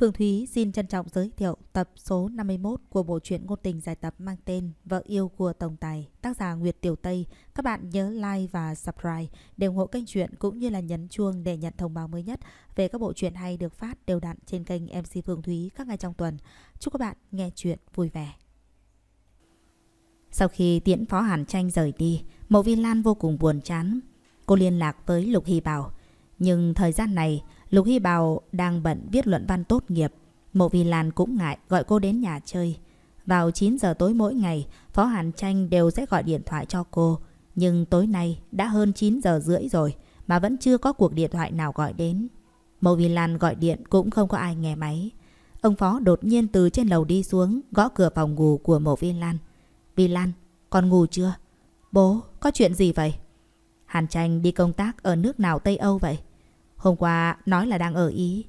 Phương Thúy xin trân trọng giới thiệu tập số 51 của bộ truyện ngôn tình giải tập mang tên Vợ yêu của Tổng Tài, tác giả Nguyệt Tiểu Tây. Các bạn nhớ like và subscribe để ủng hộ kênh truyện cũng như là nhấn chuông để nhận thông báo mới nhất về các bộ truyện hay được phát đều đặn trên kênh MC Phương Thúy các ngày trong tuần. Chúc các bạn nghe truyện vui vẻ. Sau khi tiễn Phó Hàn Tranh rời đi, Mộ Vi Lan vô cùng buồn chán. Cô liên lạc với Lục Hy Bảo, nhưng thời gian này Lục Hy Bào đang bận viết luận văn tốt nghiệp. Mộ Vì Lan cũng ngại gọi cô đến nhà chơi. Vào 9 giờ tối mỗi ngày, Phó Hàn Tranh đều sẽ gọi điện thoại cho cô. Nhưng tối nay đã hơn 9 giờ rưỡi rồi mà vẫn chưa có cuộc điện thoại nào gọi đến. Mộ Vì Lan gọi điện cũng không có ai nghe máy. Ông Phó đột nhiên từ trên lầu đi xuống gõ cửa phòng ngủ của Mộ Vi Lan. Vi Lan, con ngủ chưa? Bố, có chuyện gì vậy? Hàn Tranh đi công tác ở nước nào Tây Âu vậy? Hôm qua nói là đang ở Ý.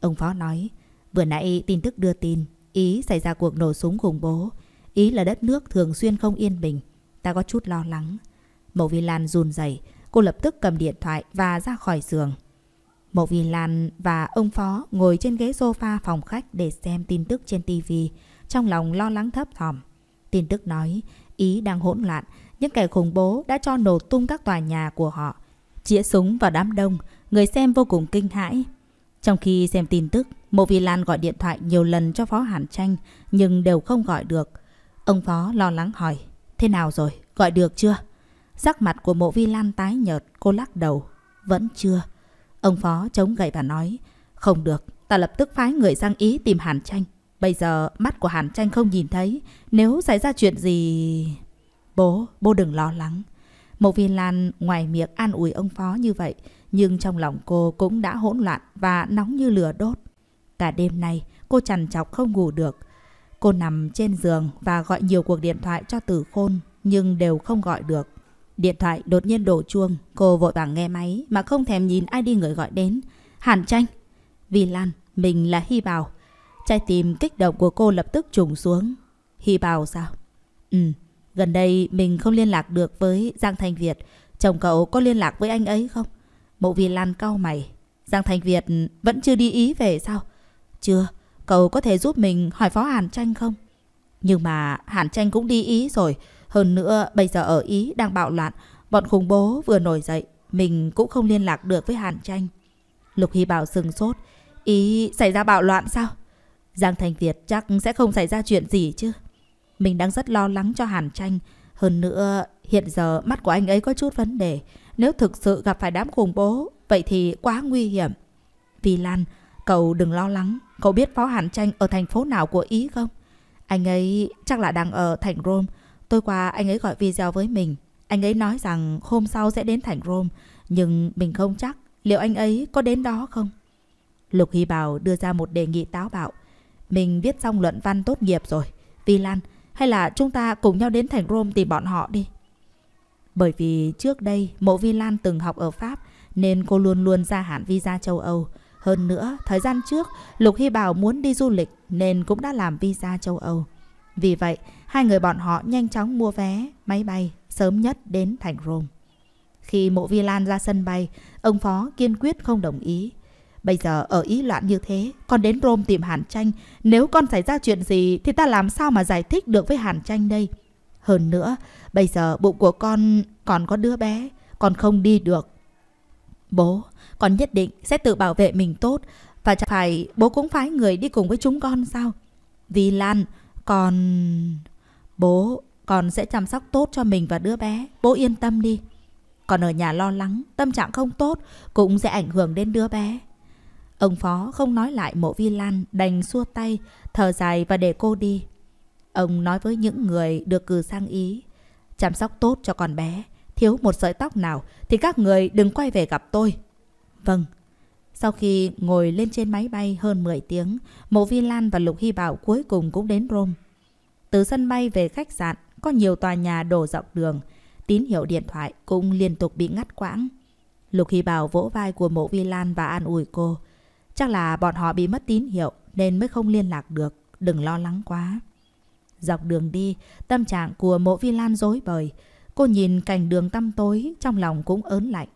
Ông Phó nói, vừa nãy tin tức đưa tin, Ý xảy ra cuộc nổ súng khủng bố. Ý là đất nước thường xuyên không yên bình. Ta có chút lo lắng. Mộ Vi Lan run rẩy, cô lập tức cầm điện thoại và ra khỏi giường. Mộ Vi Lan và ông Phó ngồi trên ghế sofa phòng khách để xem tin tức trên TV, trong lòng lo lắng thấp thỏm. Tin tức nói, Ý đang hỗn loạn, những kẻ khủng bố đã cho nổ tung các tòa nhà của họ, chĩa súng vào đám đông, Người xem vô cùng kinh hãi. Trong khi xem tin tức, Mộ Vi Lan gọi điện thoại nhiều lần cho Phó Hàn Tranh nhưng đều không gọi được. Ông Phó lo lắng hỏi, thế nào rồi, gọi được chưa? Sắc mặt của Mộ Vi Lan tái nhợt, cô lắc đầu, vẫn chưa. Ông Phó chống gậy và nói, không được, ta lập tức phái người sang Ý tìm Hàn Tranh. Bây giờ mắt của Hàn Tranh không nhìn thấy, nếu xảy ra chuyện gì... Bố, bố đừng lo lắng. Mộ Vi Lan ngoài miệng an ủi ông Phó như vậy, nhưng trong lòng cô cũng đã hỗn loạn và nóng như lửa đốt. Cả đêm nay cô chằn chọc không ngủ được. Cô nằm trên giường và gọi nhiều cuộc điện thoại cho tử khôn nhưng đều không gọi được. Điện thoại đột nhiên đổ chuông, cô vội vàng nghe máy mà không thèm nhìn ai đi người gọi đến. Hàn tranh. Vì Lan, mình là Hy Bảo. Trái tim kích động của cô lập tức trùng xuống. Hy Bảo sao? Ừ, gần đây mình không liên lạc được với Giang Thanh Việt. Chồng cậu có liên lạc với anh ấy không? Mộ Vi Lan cau mày. Giang Thành Việt vẫn chưa đi ý về sao? Chưa, cậu có thể giúp mình hỏi Phó Hàn Tranh không? Nhưng mà Hàn Tranh cũng đi ý rồi. Hơn nữa bây giờ ở Ý đang bạo loạn. Bọn khủng bố vừa nổi dậy. Mình cũng không liên lạc được với Hàn Tranh. Lục Hy Bảo sừng sốt. Ý xảy ra bạo loạn sao? Giang Thành Việt chắc sẽ không xảy ra chuyện gì chứ. Mình đang rất lo lắng cho Hàn Tranh. Hơn nữa, hiện giờ mắt của anh ấy có chút vấn đề. Nếu thực sự gặp phải đám khủng bố, vậy thì quá nguy hiểm. Vì Lan, cậu đừng lo lắng. Cậu biết Phó Hàn Tranh ở thành phố nào của Ý không? Anh ấy chắc là đang ở thành Rome. Tôi qua anh ấy gọi video với mình. Anh ấy nói rằng hôm sau sẽ đến thành Rome. Nhưng mình không chắc liệu anh ấy có đến đó không? Lục Hy Bảo đưa ra một đề nghị táo bạo. Mình viết xong luận văn tốt nghiệp rồi. Vi Lan, hay là chúng ta cùng nhau đến thành Rome tìm bọn họ đi. Bởi vì trước đây mộ Vi Lan từng học ở Pháp nên cô luôn luôn gia hạn visa châu Âu. Hơn nữa, thời gian trước Lục Hy Bảo muốn đi du lịch nên cũng đã làm visa châu Âu. Vì vậy, hai người bọn họ nhanh chóng mua vé, máy bay sớm nhất đến thành Rome. Khi mộ Vi Lan ra sân bay, ông Phó kiên quyết không đồng ý. Bây giờ ở ý loạn như thế, con đến Rome tìm Hàn Tranh. Nếu con xảy ra chuyện gì thì ta làm sao mà giải thích được với Hàn Tranh đây? Hơn nữa, bây giờ bụng của con còn có đứa bé, còn không đi được. Bố, con nhất định sẽ tự bảo vệ mình tốt. Và chẳng phải bố cũng phái người đi cùng với chúng con sao? Vì Lan, con... Bố, con sẽ chăm sóc tốt cho mình và đứa bé. Bố yên tâm đi. Còn ở nhà lo lắng, tâm trạng không tốt cũng sẽ ảnh hưởng đến đứa bé. Ông Phó không nói lại mộ Vi Lan đành xua tay, thở dài và để cô đi. Ông nói với những người được cử sang Ý. Chăm sóc tốt cho con bé. Thiếu một sợi tóc nào thì các người đừng quay về gặp tôi. Vâng. Sau khi ngồi lên trên máy bay hơn 10 tiếng, Mộ Vi Lan và Lục Hy Bảo cuối cùng cũng đến Rome. Từ sân bay về khách sạn, có nhiều tòa nhà đổ dọc đường. Tín hiệu điện thoại cũng liên tục bị ngắt quãng. Lục Hy Bảo vỗ vai của Mộ Vi Lan và an ủi cô. Chắc là bọn họ bị mất tín hiệu nên mới không liên lạc được. Đừng lo lắng quá. Dọc đường đi, tâm trạng của mộ vi lan rối bời. Cô nhìn cảnh đường tăm tối, trong lòng cũng ớn lạnh.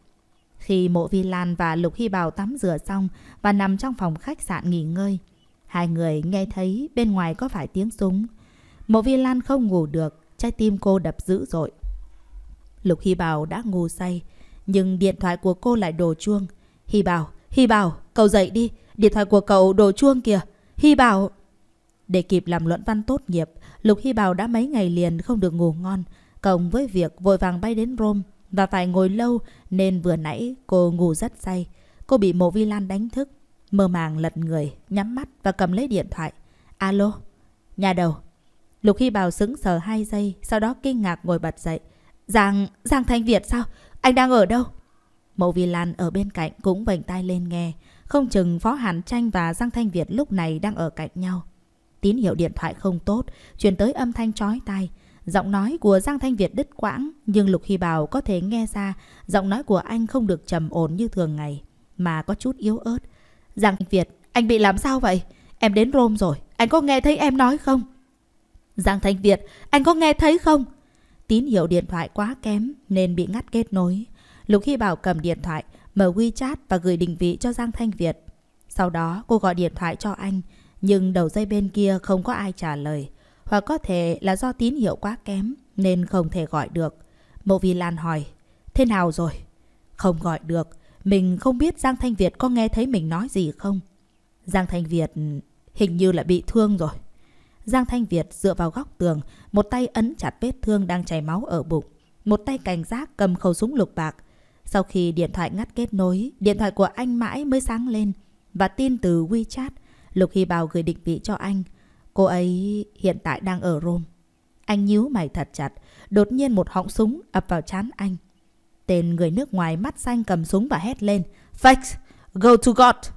Khi mộ vi lan và Lục Hy Bảo tắm rửa xong và nằm trong phòng khách sạn nghỉ ngơi, hai người nghe thấy bên ngoài có phải tiếng súng. Mộ vi lan không ngủ được, trái tim cô đập dữ dội. Lục Hy Bảo đã ngủ say, nhưng điện thoại của cô lại đổ chuông. Hy Bảo, Hy Bảo, cậu dậy đi, điện thoại của cậu đổ chuông kìa. Hy Bảo... Để kịp làm luận văn tốt nghiệp, Lục Hy Bảo đã mấy ngày liền không được ngủ ngon, cộng với việc vội vàng bay đến Rome và phải ngồi lâu nên vừa nãy cô ngủ rất say. Cô bị Mộ Vi Lan đánh thức, mơ màng lật người, nhắm mắt và cầm lấy điện thoại. Alo, nhà đầu. Lục Hy Bảo sững sờ hai giây, sau đó kinh ngạc ngồi bật dậy. Giang, Giang Thanh Việt sao? Anh đang ở đâu? Mộ Vi Lan ở bên cạnh cũng vành tay lên nghe. Không chừng Phó Hàn Tranh và Giang Thanh Việt lúc này đang ở cạnh nhau tín hiệu điện thoại không tốt, truyền tới âm thanh chói tai. Giọng nói của Giang Thanh Việt đứt quãng, nhưng Lục Hy Bảo có thể nghe ra giọng nói của anh không được trầm ổn như thường ngày, mà có chút yếu ớt. Giang Thanh Việt, anh bị làm sao vậy? Em đến Rome rồi, anh có nghe thấy em nói không? Giang Thanh Việt, anh có nghe thấy không? Tín hiệu điện thoại quá kém nên bị ngắt kết nối. Lục Hy Bảo cầm điện thoại, mở WeChat và gửi định vị cho Giang Thanh Việt. Sau đó cô gọi điện thoại cho anh. Nhưng đầu dây bên kia không có ai trả lời. Hoặc có thể là do tín hiệu quá kém nên không thể gọi được. Mộ Vi Lan hỏi, thế nào rồi? Không gọi được, mình không biết Giang Thanh Việt có nghe thấy mình nói gì không. Giang Thanh Việt hình như là bị thương rồi. Giang Thanh Việt dựa vào góc tường, một tay ấn chặt vết thương đang chảy máu ở bụng. Một tay cảnh giác cầm khẩu súng lục bạc. Sau khi điện thoại ngắt kết nối, điện thoại của anh mãi mới sáng lên. Và tin từ WeChat Lục Hy Bảo gửi định vị cho anh. Cô ấy hiện tại đang ở Rome. Anh nhíu mày thật chặt, đột nhiên một họng súng ập vào chán anh. Tên người nước ngoài mắt xanh cầm súng và hét lên. Fax! Go to God!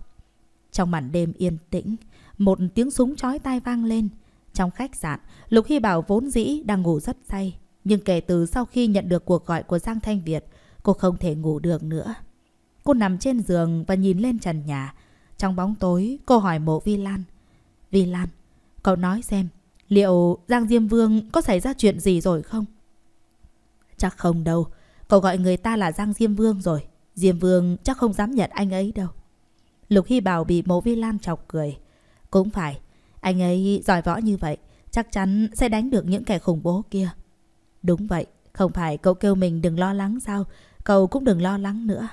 Trong màn đêm yên tĩnh, một tiếng súng chói tai vang lên. Trong khách sạn, Lục Hy Bảo vốn dĩ đang ngủ rất say. Nhưng kể từ sau khi nhận được cuộc gọi của Giang Thanh Việt, cô không thể ngủ được nữa. Cô nằm trên giường và nhìn lên trần nhà. Trong bóng tối, cô hỏi mộ Vi Lan. Vi Lan, cậu nói xem, liệu Giang Diêm Vương có xảy ra chuyện gì rồi không? Chắc không đâu, cậu gọi người ta là Giang Diêm Vương rồi. Diêm Vương chắc không dám nhận anh ấy đâu. Lục Hy Bảo bị mộ Vi Lan chọc cười. Cũng phải, anh ấy giỏi võ như vậy, chắc chắn sẽ đánh được những kẻ khủng bố kia. Đúng vậy, không phải cậu kêu mình đừng lo lắng sao, cậu cũng đừng lo lắng nữa.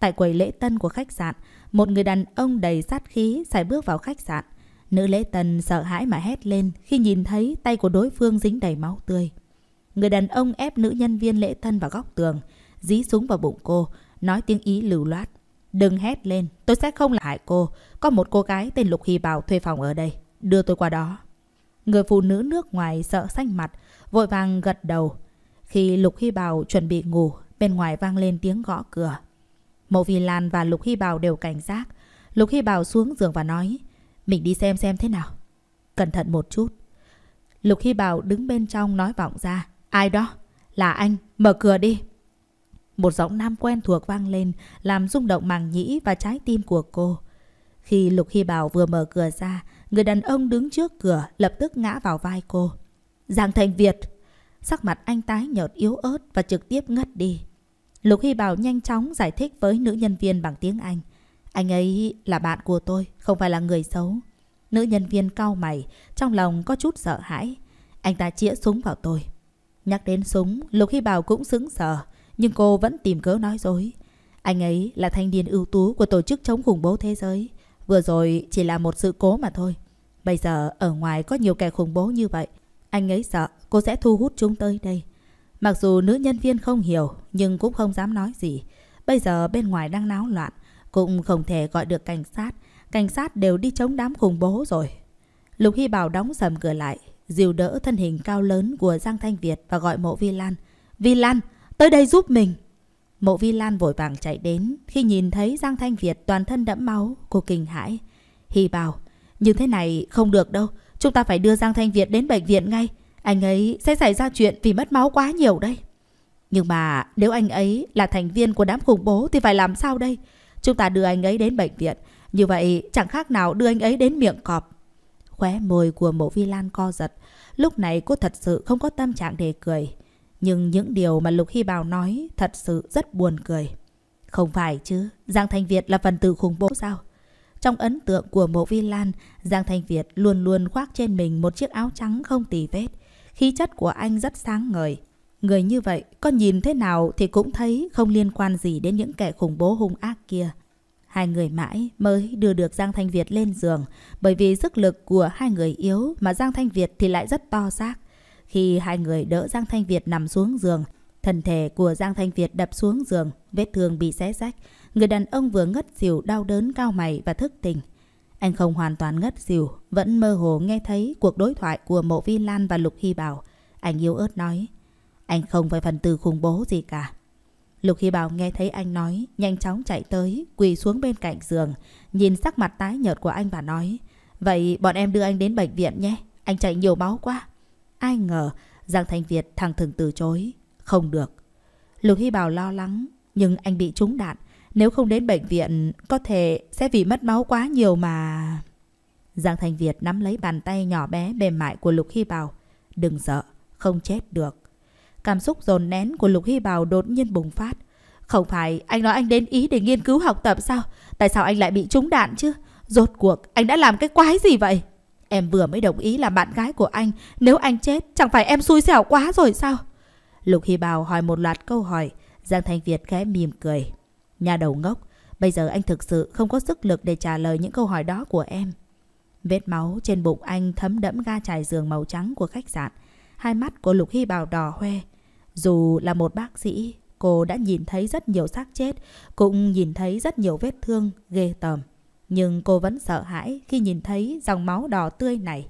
Tại quầy lễ tân của khách sạn, một người đàn ông đầy sát khí xài bước vào khách sạn. Nữ lễ tân sợ hãi mà hét lên khi nhìn thấy tay của đối phương dính đầy máu tươi. Người đàn ông ép nữ nhân viên lễ tân vào góc tường, dí súng vào bụng cô, nói tiếng Ý lưu loát. Đừng hét lên, tôi sẽ không lại cô. Có một cô gái tên Lục Hy Bảo thuê phòng ở đây, đưa tôi qua đó. Người phụ nữ nước ngoài sợ xanh mặt, vội vàng gật đầu. Khi Lục Hy Bảo chuẩn bị ngủ, bên ngoài vang lên tiếng gõ cửa. Mộ Vì Lan và Lục Hy Bảo đều cảnh giác. Lục Hy Bảo xuống giường và nói, mình đi xem xem thế nào. Cẩn thận một chút. Lục Hy Bảo đứng bên trong nói vọng ra, ai đó? Là anh, mở cửa đi. Một giọng nam quen thuộc vang lên, làm rung động màng nhĩ và trái tim của cô. Khi Lục Hy Bảo vừa mở cửa ra, người đàn ông đứng trước cửa lập tức ngã vào vai cô. Giang Thành Việt! Sắc mặt anh tái nhợt yếu ớt và trực tiếp ngất đi. Lục Hy Bảo nhanh chóng giải thích với nữ nhân viên bằng tiếng Anh. Anh ấy là bạn của tôi, không phải là người xấu. Nữ nhân viên cau mày, trong lòng có chút sợ hãi. Anh ta chĩa súng vào tôi. Nhắc đến súng, Lục Hy Bảo cũng sững sờ, nhưng cô vẫn tìm cớ nói dối. Anh ấy là thanh niên ưu tú của Tổ chức Chống Khủng bố Thế giới. Vừa rồi chỉ là một sự cố mà thôi. Bây giờ ở ngoài có nhiều kẻ khủng bố như vậy. Anh ấy sợ cô sẽ thu hút chúng tới đây. Mặc dù nữ nhân viên không hiểu nhưng cũng không dám nói gì. Bây giờ bên ngoài đang náo loạn, cũng không thể gọi được cảnh sát. Cảnh sát đều đi chống đám khủng bố rồi. Lục Hy Bảo đóng sầm cửa lại, dìu đỡ thân hình cao lớn của Giang Thanh Việt và gọi mộ Vi Lan. Vi Lan, tới đây giúp mình. Mộ Vi Lan vội vàng chạy đến, khi nhìn thấy Giang Thanh Việt toàn thân đẫm máu, cô kinh hãi. Hy Bảo, như thế này không được đâu, chúng ta phải đưa Giang Thanh Việt đến bệnh viện ngay. Anh ấy sẽ xảy ra chuyện vì mất máu quá nhiều đây. Nhưng mà nếu anh ấy là thành viên của đám khủng bố thì phải làm sao đây? Chúng ta đưa anh ấy đến bệnh viện. Như vậy chẳng khác nào đưa anh ấy đến miệng cọp. Khóe môi của mộ vi lan co giật. Lúc này cô thật sự không có tâm trạng để cười. Nhưng những điều mà Lục Hy Bảo nói thật sự rất buồn cười. Không phải chứ, Giang Thanh Việt là phần tử khủng bố sao? Trong ấn tượng của mộ vi lan, Giang Thanh Việt luôn luôn khoác trên mình một chiếc áo trắng không tì vết khí chất của anh rất sáng ngời. Người như vậy, con nhìn thế nào thì cũng thấy không liên quan gì đến những kẻ khủng bố hung ác kia. Hai người mãi mới đưa được Giang Thanh Việt lên giường, bởi vì sức lực của hai người yếu mà Giang Thanh Việt thì lại rất to xác. Khi hai người đỡ Giang Thanh Việt nằm xuống giường, thân thể của Giang Thanh Việt đập xuống giường, vết thương bị xé rách. Người đàn ông vừa ngất xỉu đau đớn cao mày và thức tỉnh. Anh không hoàn toàn ngất xỉu, vẫn mơ hồ nghe thấy cuộc đối thoại của Mộ Vi Lan và Lục Hy Bảo. Anh yếu ớt nói, anh không phải phần tử khủng bố gì cả. Lục Hy Bảo nghe thấy anh nói, nhanh chóng chạy tới, quỳ xuống bên cạnh giường, nhìn sắc mặt tái nhợt của anh và nói, vậy bọn em đưa anh đến bệnh viện nhé, anh chạy nhiều máu quá. Ai ngờ, Giang Thành Việt thẳng thừng từ chối, không được. Lục Hy Bảo lo lắng, nhưng anh bị trúng đạn, nếu không đến bệnh viện, có thể sẽ vì mất máu quá nhiều mà... Giang Thành Việt nắm lấy bàn tay nhỏ bé mềm mại của Lục Hy Bào. Đừng sợ, không chết được. Cảm xúc dồn nén của Lục Hy Bào đột nhiên bùng phát. Không phải anh nói anh đến Ý để nghiên cứu học tập sao? Tại sao anh lại bị trúng đạn chứ? Rốt cuộc, anh đã làm cái quái gì vậy? Em vừa mới đồng ý làm bạn gái của anh. Nếu anh chết, chẳng phải em xui xẻo quá rồi sao? Lục Hy Bào hỏi một loạt câu hỏi. Giang Thành Việt khẽ mỉm cười. Nhà đầu ngốc, bây giờ anh thực sự không có sức lực để trả lời những câu hỏi đó của em. Vết máu trên bụng anh thấm đẫm ga trải giường màu trắng của khách sạn. Hai mắt của Lục Hy Bảo đỏ hoe. Dù là một bác sĩ, cô đã nhìn thấy rất nhiều xác chết, cũng nhìn thấy rất nhiều vết thương ghê tởm. Nhưng cô vẫn sợ hãi khi nhìn thấy dòng máu đỏ tươi này.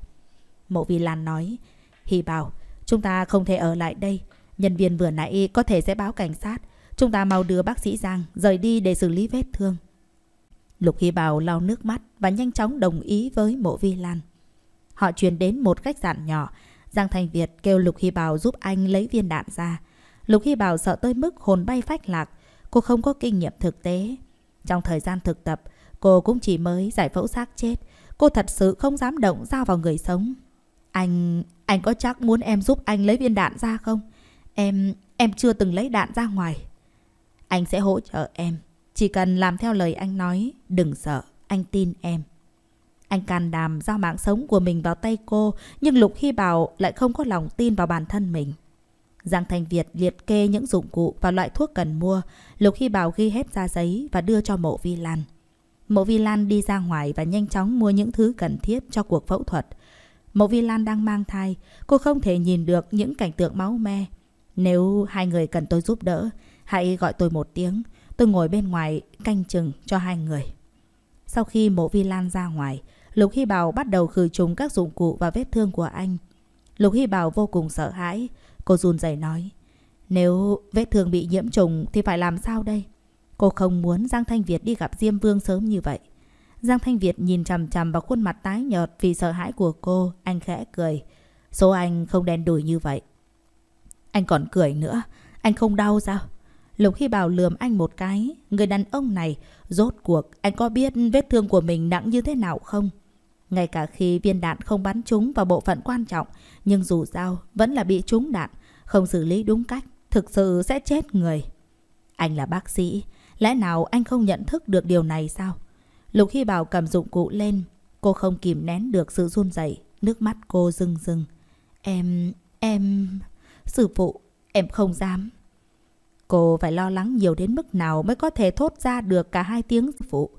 Mộ Vi Lan nói, Hy Bảo, chúng ta không thể ở lại đây. Nhân viên vừa nãy có thể sẽ báo cảnh sát. Chúng ta mau đưa bác sĩ Giang rời đi để xử lý vết thương. Lục Hy Bảo lau nước mắt và nhanh chóng đồng ý với mộ vi Lan. Họ chuyển đến một khách sạn nhỏ. Giang Thành Việt kêu Lục Hy Bảo giúp anh lấy viên đạn ra. Lục Hy Bảo sợ tới mức hồn bay phách lạc. Cô không có kinh nghiệm thực tế. Trong thời gian thực tập, cô cũng chỉ mới giải phẫu xác chết. Cô thật sự không dám động dao vào người sống. Anh... anh có chắc muốn em giúp anh lấy viên đạn ra không? Em... em chưa từng lấy đạn ra ngoài. Anh sẽ hỗ trợ em. Chỉ cần làm theo lời anh nói, đừng sợ, anh tin em. Anh can đảm giao mạng sống của mình vào tay cô, nhưng Lục Hy Bảo lại không có lòng tin vào bản thân mình. Giang Thành Việt liệt kê những dụng cụ và loại thuốc cần mua. Lục Hy Bảo ghi hết ra giấy và đưa cho mộ Vi Lan. Mộ Vi Lan đi ra ngoài và nhanh chóng mua những thứ cần thiết cho cuộc phẫu thuật. Mộ Vi Lan đang mang thai, cô không thể nhìn được những cảnh tượng máu me. Nếu hai người cần tôi giúp đỡ, Hãy gọi tôi một tiếng, tôi ngồi bên ngoài canh chừng cho hai người. Sau khi mộ vi lan ra ngoài, Lục Hy Bảo bắt đầu khử trùng các dụng cụ và vết thương của anh. Lục Hy Bảo vô cùng sợ hãi, cô run rẩy nói. Nếu vết thương bị nhiễm trùng thì phải làm sao đây? Cô không muốn Giang Thanh Việt đi gặp Diêm Vương sớm như vậy. Giang Thanh Việt nhìn chằm chằm vào khuôn mặt tái nhợt vì sợ hãi của cô, anh khẽ cười. Số anh không đen đủi như vậy. Anh còn cười nữa, anh không đau sao? Lục Hy Bảo lườm anh một cái. Người đàn ông này, rốt cuộc, anh có biết vết thương của mình nặng như thế nào không? Ngay cả khi viên đạn không bắn trúng vào bộ phận quan trọng, nhưng dù sao vẫn là bị trúng đạn, không xử lý đúng cách, thực sự sẽ chết người. Anh là bác sĩ, lẽ nào anh không nhận thức được điều này sao? Lục Hy Bảo cầm dụng cụ lên, cô không kìm nén được sự run rẩy, nước mắt cô rưng rưng. Em, em, sư phụ, em không dám. Cô phải lo lắng nhiều đến mức nào mới có thể thốt ra được cả hai tiếng sư phụ.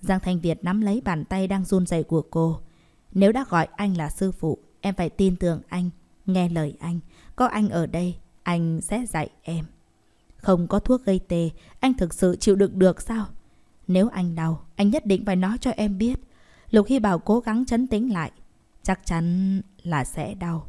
Giang Thanh Việt nắm lấy bàn tay đang run rẩy của cô. Nếu đã gọi anh là sư phụ, em phải tin tưởng anh, nghe lời anh. Có anh ở đây, anh sẽ dạy em. Không có thuốc gây tê, anh thực sự chịu đựng được sao? Nếu anh đau, anh nhất định phải nói cho em biết. Lục Hy Bảo cố gắng chấn tĩnh lại. Chắc chắn là sẽ đau.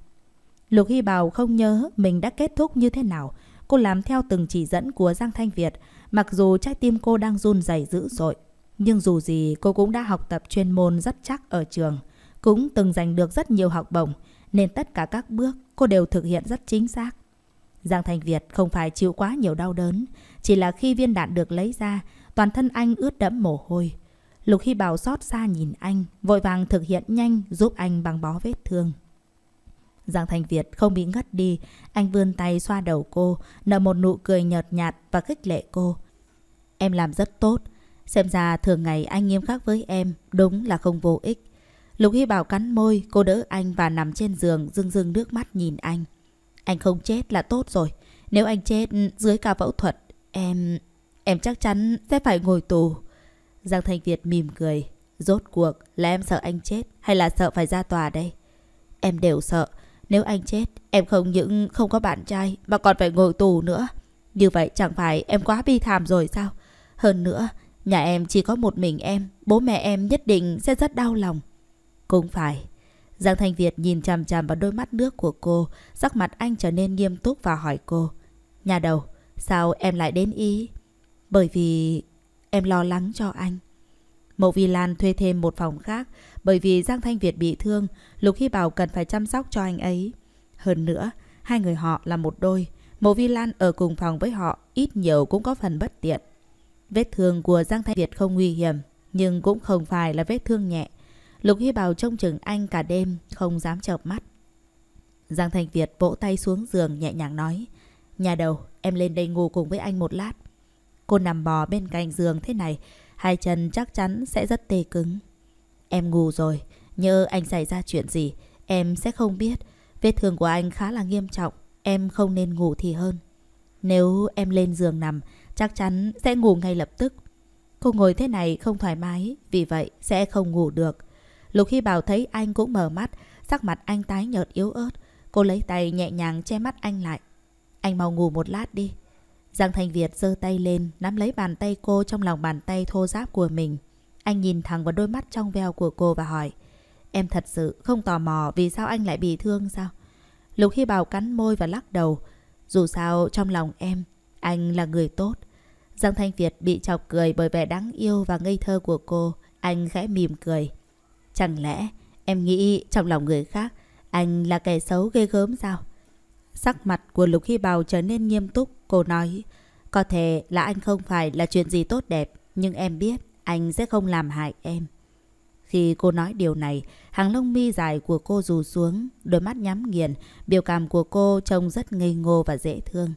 Lục Hy Bảo không nhớ mình đã kết thúc như thế nào cô làm theo từng chỉ dẫn của Giang Thanh Việt, mặc dù trái tim cô đang run rẩy dữ dội. Nhưng dù gì cô cũng đã học tập chuyên môn rất chắc ở trường, cũng từng giành được rất nhiều học bổng, nên tất cả các bước cô đều thực hiện rất chính xác. Giang Thanh Việt không phải chịu quá nhiều đau đớn, chỉ là khi viên đạn được lấy ra, toàn thân anh ướt đẫm mồ hôi. Lục Hy Bảo xót xa nhìn anh, vội vàng thực hiện nhanh giúp anh băng bó vết thương. Giang thành Việt không bị ngất đi, anh vươn tay xoa đầu cô, nở một nụ cười nhợt nhạt và khích lệ cô. Em làm rất tốt, xem ra thường ngày anh nghiêm khắc với em, đúng là không vô ích. Lục Hy Bảo cắn môi, cô đỡ anh và nằm trên giường rưng rưng nước mắt nhìn anh. Anh không chết là tốt rồi, nếu anh chết dưới ca phẫu thuật, em... em chắc chắn sẽ phải ngồi tù. Giang thành Việt mỉm cười, rốt cuộc là em sợ anh chết hay là sợ phải ra tòa đây? Em đều sợ, nếu anh chết, em không những không có bạn trai mà còn phải ngồi tù nữa. Như vậy chẳng phải em quá bi thảm rồi sao? Hơn nữa, nhà em chỉ có một mình em, bố mẹ em nhất định sẽ rất đau lòng. Cũng phải. Giang Thanh Việt nhìn chằm chằm vào đôi mắt nước của cô, sắc mặt anh trở nên nghiêm túc và hỏi cô. Nhà đầu, sao em lại đến Ý? Bởi vì em lo lắng cho anh. Mộ Vi Lan thuê thêm một phòng khác, bởi vì Giang Thanh Việt bị thương, Lục Hy Bảo cần phải chăm sóc cho anh ấy. Hơn nữa, hai người họ là một đôi. Mộ Vi Lan ở cùng phòng với họ ít nhiều cũng có phần bất tiện. Vết thương của Giang Thanh Việt không nguy hiểm, nhưng cũng không phải là vết thương nhẹ. Lục Hy Bảo trông chừng anh cả đêm, không dám chợp mắt. Giang Thanh Việt vỗ tay xuống giường nhẹ nhàng nói. Nhà đầu, em lên đây ngủ cùng với anh một lát. Cô nằm bò bên cạnh giường thế này, hai chân chắc chắn sẽ rất tê cứng. Em ngủ rồi, nhớ anh xảy ra chuyện gì, em sẽ không biết. Vết thương của anh khá là nghiêm trọng, em không nên ngủ thì hơn. Nếu em lên giường nằm, chắc chắn sẽ ngủ ngay lập tức. Cô ngồi thế này không thoải mái, vì vậy sẽ không ngủ được. Lục Hy Bảo thấy anh cũng mở mắt, sắc mặt anh tái nhợt yếu ớt. Cô lấy tay nhẹ nhàng che mắt anh lại. Anh mau ngủ một lát đi. Giang Thành Việt giơ tay lên, nắm lấy bàn tay cô trong lòng bàn tay thô ráp của mình. Anh nhìn thẳng vào đôi mắt trong veo của cô và hỏi. Em thật sự không tò mò vì sao anh lại bị thương sao? Lục Hy Bảo cắn môi và lắc đầu. Dù sao trong lòng em, anh là người tốt. Giang Thanh Việt bị chọc cười bởi vẻ đáng yêu và ngây thơ của cô. Anh khẽ mỉm cười. Chẳng lẽ em nghĩ trong lòng người khác anh là kẻ xấu ghê gớm sao? Sắc mặt của Lục Hy Bào trở nên nghiêm túc. Cô nói, có thể là anh không phải là chuyện gì tốt đẹp, nhưng em biết anh sẽ không làm hại em. Khi cô nói điều này, hàng lông mi dài của cô rù xuống, đôi mắt nhắm nghiền, biểu cảm của cô trông rất ngây ngô và dễ thương.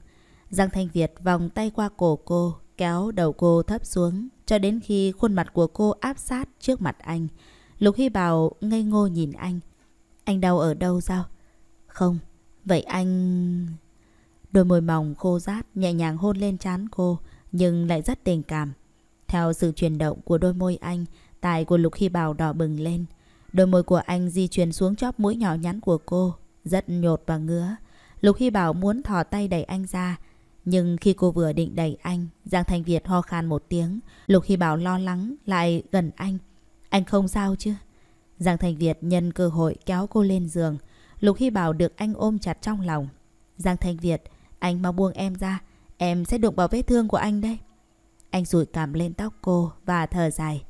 Giang Thanh Việt vòng tay qua cổ cô, kéo đầu cô thấp xuống, cho đến khi khuôn mặt của cô áp sát trước mặt anh. Lục Hy Bảo ngây ngô nhìn anh. Anh đau ở đâu sao? Không, vậy anh... Đôi môi mỏng khô rát nhẹ nhàng hôn lên trán cô, nhưng lại rất tình cảm. Theo sự chuyển động của đôi môi anh, tài của Lục Hy Bảo đỏ bừng lên. Đôi môi của anh di chuyển xuống chóp mũi nhỏ nhắn của cô, rất nhột và ngứa. Lục Hy Bảo muốn thò tay đẩy anh ra, nhưng khi cô vừa định đẩy anh, Giang Thanh Việt ho khan một tiếng. Lục Hy Bảo lo lắng lại gần anh. Anh không sao chứ? Giang Thanh Việt nhân cơ hội kéo cô lên giường. Lục Hy Bảo được anh ôm chặt trong lòng. Giang Thanh Việt, anh mau buông em ra. Em sẽ đụng vào vết thương của anh đây. Anh rủi cằm lên tóc cô và thở dài.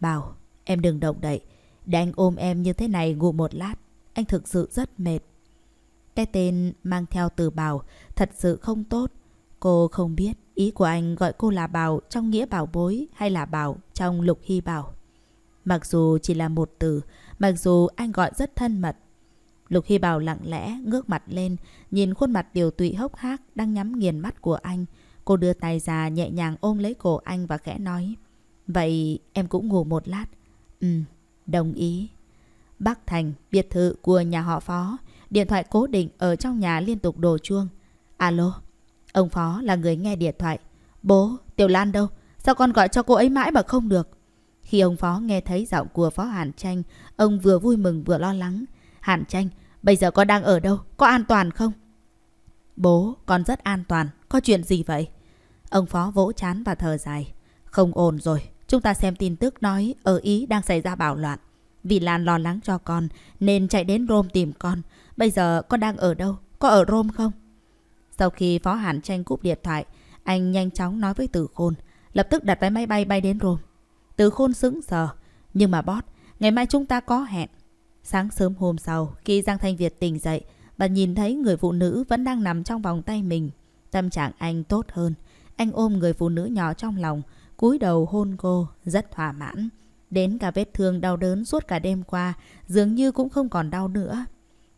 Bảo, em đừng động đậy. Để anh ôm em như thế này ngủ một lát. Anh thực sự rất mệt. Cái tên mang theo từ Bảo thật sự không tốt. Cô không biết ý của anh gọi cô là Bảo trong nghĩa bảo bối hay là Bảo trong lục hy bảo. Mặc dù chỉ là một từ, mặc dù anh gọi rất thân mật. Lục Hy Bảo lặng lẽ ngước mặt lên, nhìn khuôn mặt điều tụy hốc hác đang nhắm nghiền mắt của anh, Cô đưa tay ra nhẹ nhàng ôm lấy cổ anh và khẽ nói. Vậy em cũng ngủ một lát. Ừ, đồng ý. Bắc Thành, biệt thự của nhà họ Phó. Điện thoại cố định ở trong nhà liên tục đổ chuông. Alo, ông Phó là người nghe điện thoại. Bố, Tiểu Lan đâu? Sao con gọi cho cô ấy mãi mà không được? Khi ông Phó nghe thấy giọng của Phó Hàn Tranh, ông vừa vui mừng vừa lo lắng. Hàn Tranh, bây giờ con đang ở đâu? Có an toàn không? Bố, con rất an toàn. Có chuyện gì vậy? Ông Phó vỗ chán và thở dài. Không ổn rồi, chúng ta xem tin tức nói ở Ý đang xảy ra bạo loạn. Vì Lan lo lắng cho con nên chạy đến Rome tìm con. Bây giờ con đang ở đâu? Có ở Rome không? Sau khi Phó Hàn tranh cúp điện thoại, anh nhanh chóng nói với Từ Khôn, lập tức đặt vé máy bay bay đến Rome. Từ Khôn sững sờ, nhưng mà bót, ngày mai chúng ta có hẹn. Sáng sớm hôm sau, khi Giang Thanh Việt tỉnh dậy và nhìn thấy người phụ nữ vẫn đang nằm trong vòng tay mình, tâm trạng anh tốt hơn. Anh ôm người phụ nữ nhỏ trong lòng, cúi đầu hôn cô, rất thỏa mãn. Đến cả vết thương đau đớn suốt cả đêm qua, dường như cũng không còn đau nữa.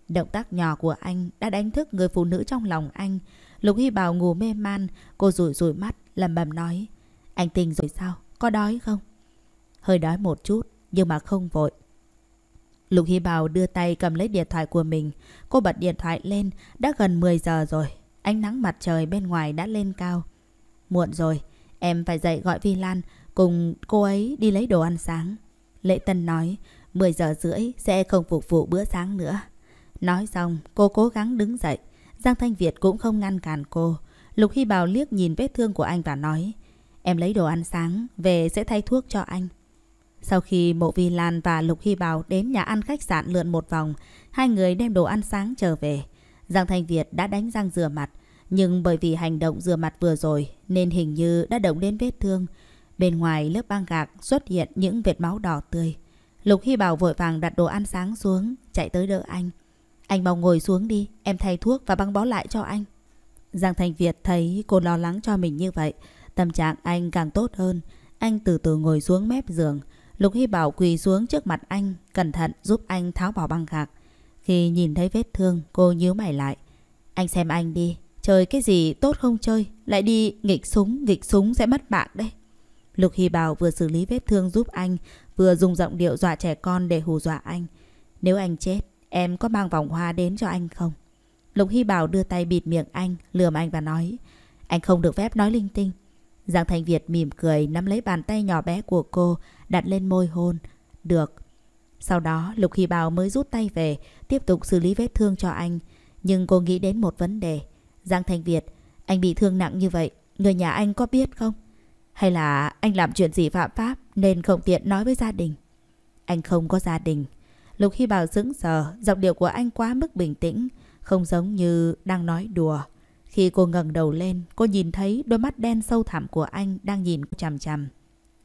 Động tác nhỏ của anh đã đánh thức người phụ nữ trong lòng anh. Lục Hy Bảo ngủ mê man, cô rủi rủi mắt, lẩm bẩm nói. Anh tình rồi sao? Có đói không? Hơi đói một chút, nhưng mà không vội. Lục Hy Bảo đưa tay cầm lấy điện thoại của mình. Cô bật điện thoại lên, đã gần 10 giờ rồi. Ánh nắng mặt trời bên ngoài đã lên cao. Muộn rồi, em phải dậy gọi Vi Lan cùng cô ấy đi lấy đồ ăn sáng. Lệ Tân nói, 10 giờ rưỡi sẽ không phục vụ bữa sáng nữa. Nói xong, cô cố gắng đứng dậy. Giang Thanh Việt cũng không ngăn cản cô. Lục Hy Bảo liếc nhìn vết thương của anh và nói, em lấy đồ ăn sáng, về sẽ thay thuốc cho anh. Sau khi Mộ Vi Lan và Lục Hy Bảo đến nhà ăn khách sạn lượn một vòng, hai người đem đồ ăn sáng trở về. Giang Thanh Việt đã đánh răng rửa mặt, nhưng bởi vì hành động rửa mặt vừa rồi nên hình như đã động đến vết thương. Bên ngoài lớp băng gạc xuất hiện những vệt máu đỏ tươi. Lục Hy Bảo vội vàng đặt đồ ăn sáng xuống, chạy tới đỡ anh. Anh mau ngồi xuống đi, em thay thuốc và băng bó lại cho anh. Giang Thành Việt thấy cô lo lắng cho mình như vậy. Tâm trạng anh càng tốt hơn. Anh từ từ ngồi xuống mép giường. Lục Hy Bảo quỳ xuống trước mặt anh, cẩn thận giúp anh tháo bỏ băng gạc. Khi nhìn thấy vết thương, cô nhíu mày lại. Anh xem anh đi, Chơi cái gì tốt không chơi, lại đi nghịch súng, nghịch súng sẽ mất bạn đấy. Lục Hy Bảo vừa xử lý vết thương giúp anh, vừa dùng giọng điệu dọa trẻ con để hù dọa anh. Nếu anh chết, em có mang vòng hoa đến cho anh không? Lục Hy Bảo đưa tay bịt miệng anh, lườm anh và nói. Anh không được phép nói linh tinh. Giang Thành Việt mỉm cười nắm lấy bàn tay nhỏ bé của cô, đặt lên môi hôn. Được. Sau đó, Lục Hy Bảo mới rút tay về, tiếp tục xử lý vết thương cho anh. Nhưng cô nghĩ đến một vấn đề. Giang Thành Việt, anh bị thương nặng như vậy, người nhà anh có biết không? Hay là anh làm chuyện gì phạm pháp nên không tiện nói với gia đình? Anh không có gia đình. Lục Hy Bảo sững sờ, giọng điệu của anh quá mức bình tĩnh, không giống như đang nói đùa. Khi cô ngẩng đầu lên, cô nhìn thấy đôi mắt đen sâu thẳm của anh đang nhìn cô chằm chằm.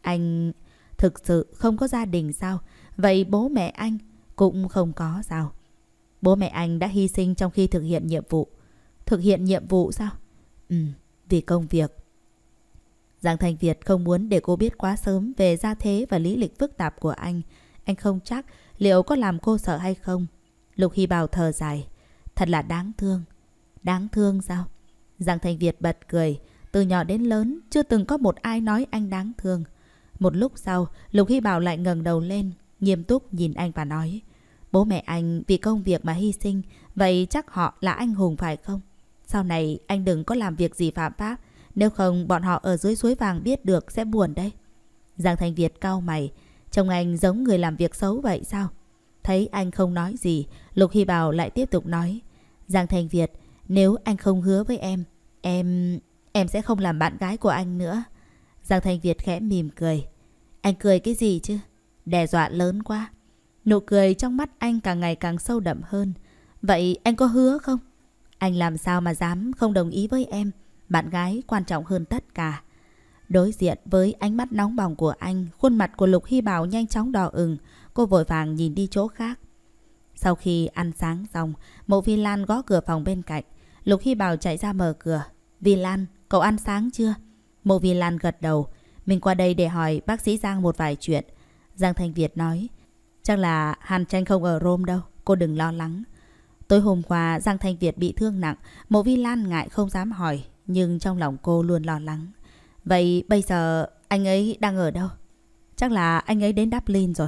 Anh thực sự không có gia đình sao? Vậy bố mẹ anh cũng không có sao? Bố mẹ anh đã hy sinh trong khi thực hiện nhiệm vụ. Thực hiện nhiệm vụ sao? Ừ, vì công việc. Giang Thành Việt không muốn để cô biết quá sớm về gia thế và lý lịch phức tạp của anh. Anh không chắc liệu có làm cô sợ hay không. Lục Hy Bảo thở dài. Thật là đáng thương. Đáng thương sao? Giang Thành Việt bật cười. Từ nhỏ đến lớn, chưa từng có một ai nói anh đáng thương. Một lúc sau, Lục Hy Bảo lại ngẩng đầu lên, nghiêm túc nhìn anh và nói. Bố mẹ anh vì công việc mà hy sinh, vậy chắc họ là anh hùng phải không? Sau này anh đừng có làm việc gì phạm pháp. Nếu không bọn họ ở dưới suối vàng biết được sẽ buồn đấy. Giang Thanh Việt cau mày. Trông anh giống người làm việc xấu vậy sao? Thấy anh không nói gì, Lục Hy Bảo lại tiếp tục nói. Giang Thanh Việt, nếu anh không hứa với em, em... em sẽ không làm bạn gái của anh nữa. Giang Thanh Việt khẽ mỉm cười. Anh cười cái gì chứ? Đe dọa lớn quá. Nụ cười trong mắt anh càng ngày càng sâu đậm hơn. Vậy anh có hứa không? Anh làm sao mà dám không đồng ý với em Bạn gái quan trọng hơn tất cả Đối diện với ánh mắt nóng bỏng của anh Khuôn mặt của Lục Hy Bảo nhanh chóng đỏ ửng Cô vội vàng nhìn đi chỗ khác Sau khi ăn sáng xong Mộ Vi Lan gõ cửa phòng bên cạnh Lục Hy Bảo chạy ra mở cửa Vi Lan, cậu ăn sáng chưa? Mộ Vi Lan gật đầu Mình qua đây để hỏi bác sĩ Giang một vài chuyện Giang Thanh Việt nói Chắc là Hàn Tranh không ở Rome đâu Cô đừng lo lắng Tối hôm qua Giang Thanh Việt bị thương nặng, Mộ Vi Lan ngại không dám hỏi, nhưng trong lòng cô luôn lo lắng. Vậy bây giờ anh ấy đang ở đâu? Chắc là anh ấy đến Dublin rồi.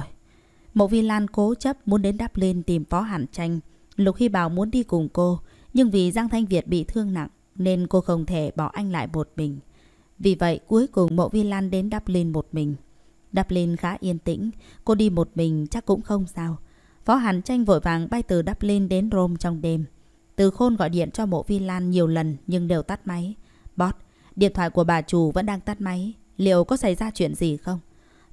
Mộ Vi Lan cố chấp muốn đến Dublin tìm Phó Hàn Tranh. Lục Hy Bảo muốn đi cùng cô, nhưng vì Giang Thanh Việt bị thương nặng nên cô không thể bỏ anh lại một mình. Vì vậy cuối cùng Mộ Vi Lan đến Dublin một mình. Dublin khá yên tĩnh, cô đi một mình chắc cũng không sao. Phó Hàn Tranh vội vàng bay từ Dublin đến Rome trong đêm. Từ khôn gọi điện cho mộ Vi Lan nhiều lần nhưng đều tắt máy. Bót, điện thoại của bà chủ vẫn đang tắt máy. Liệu có xảy ra chuyện gì không?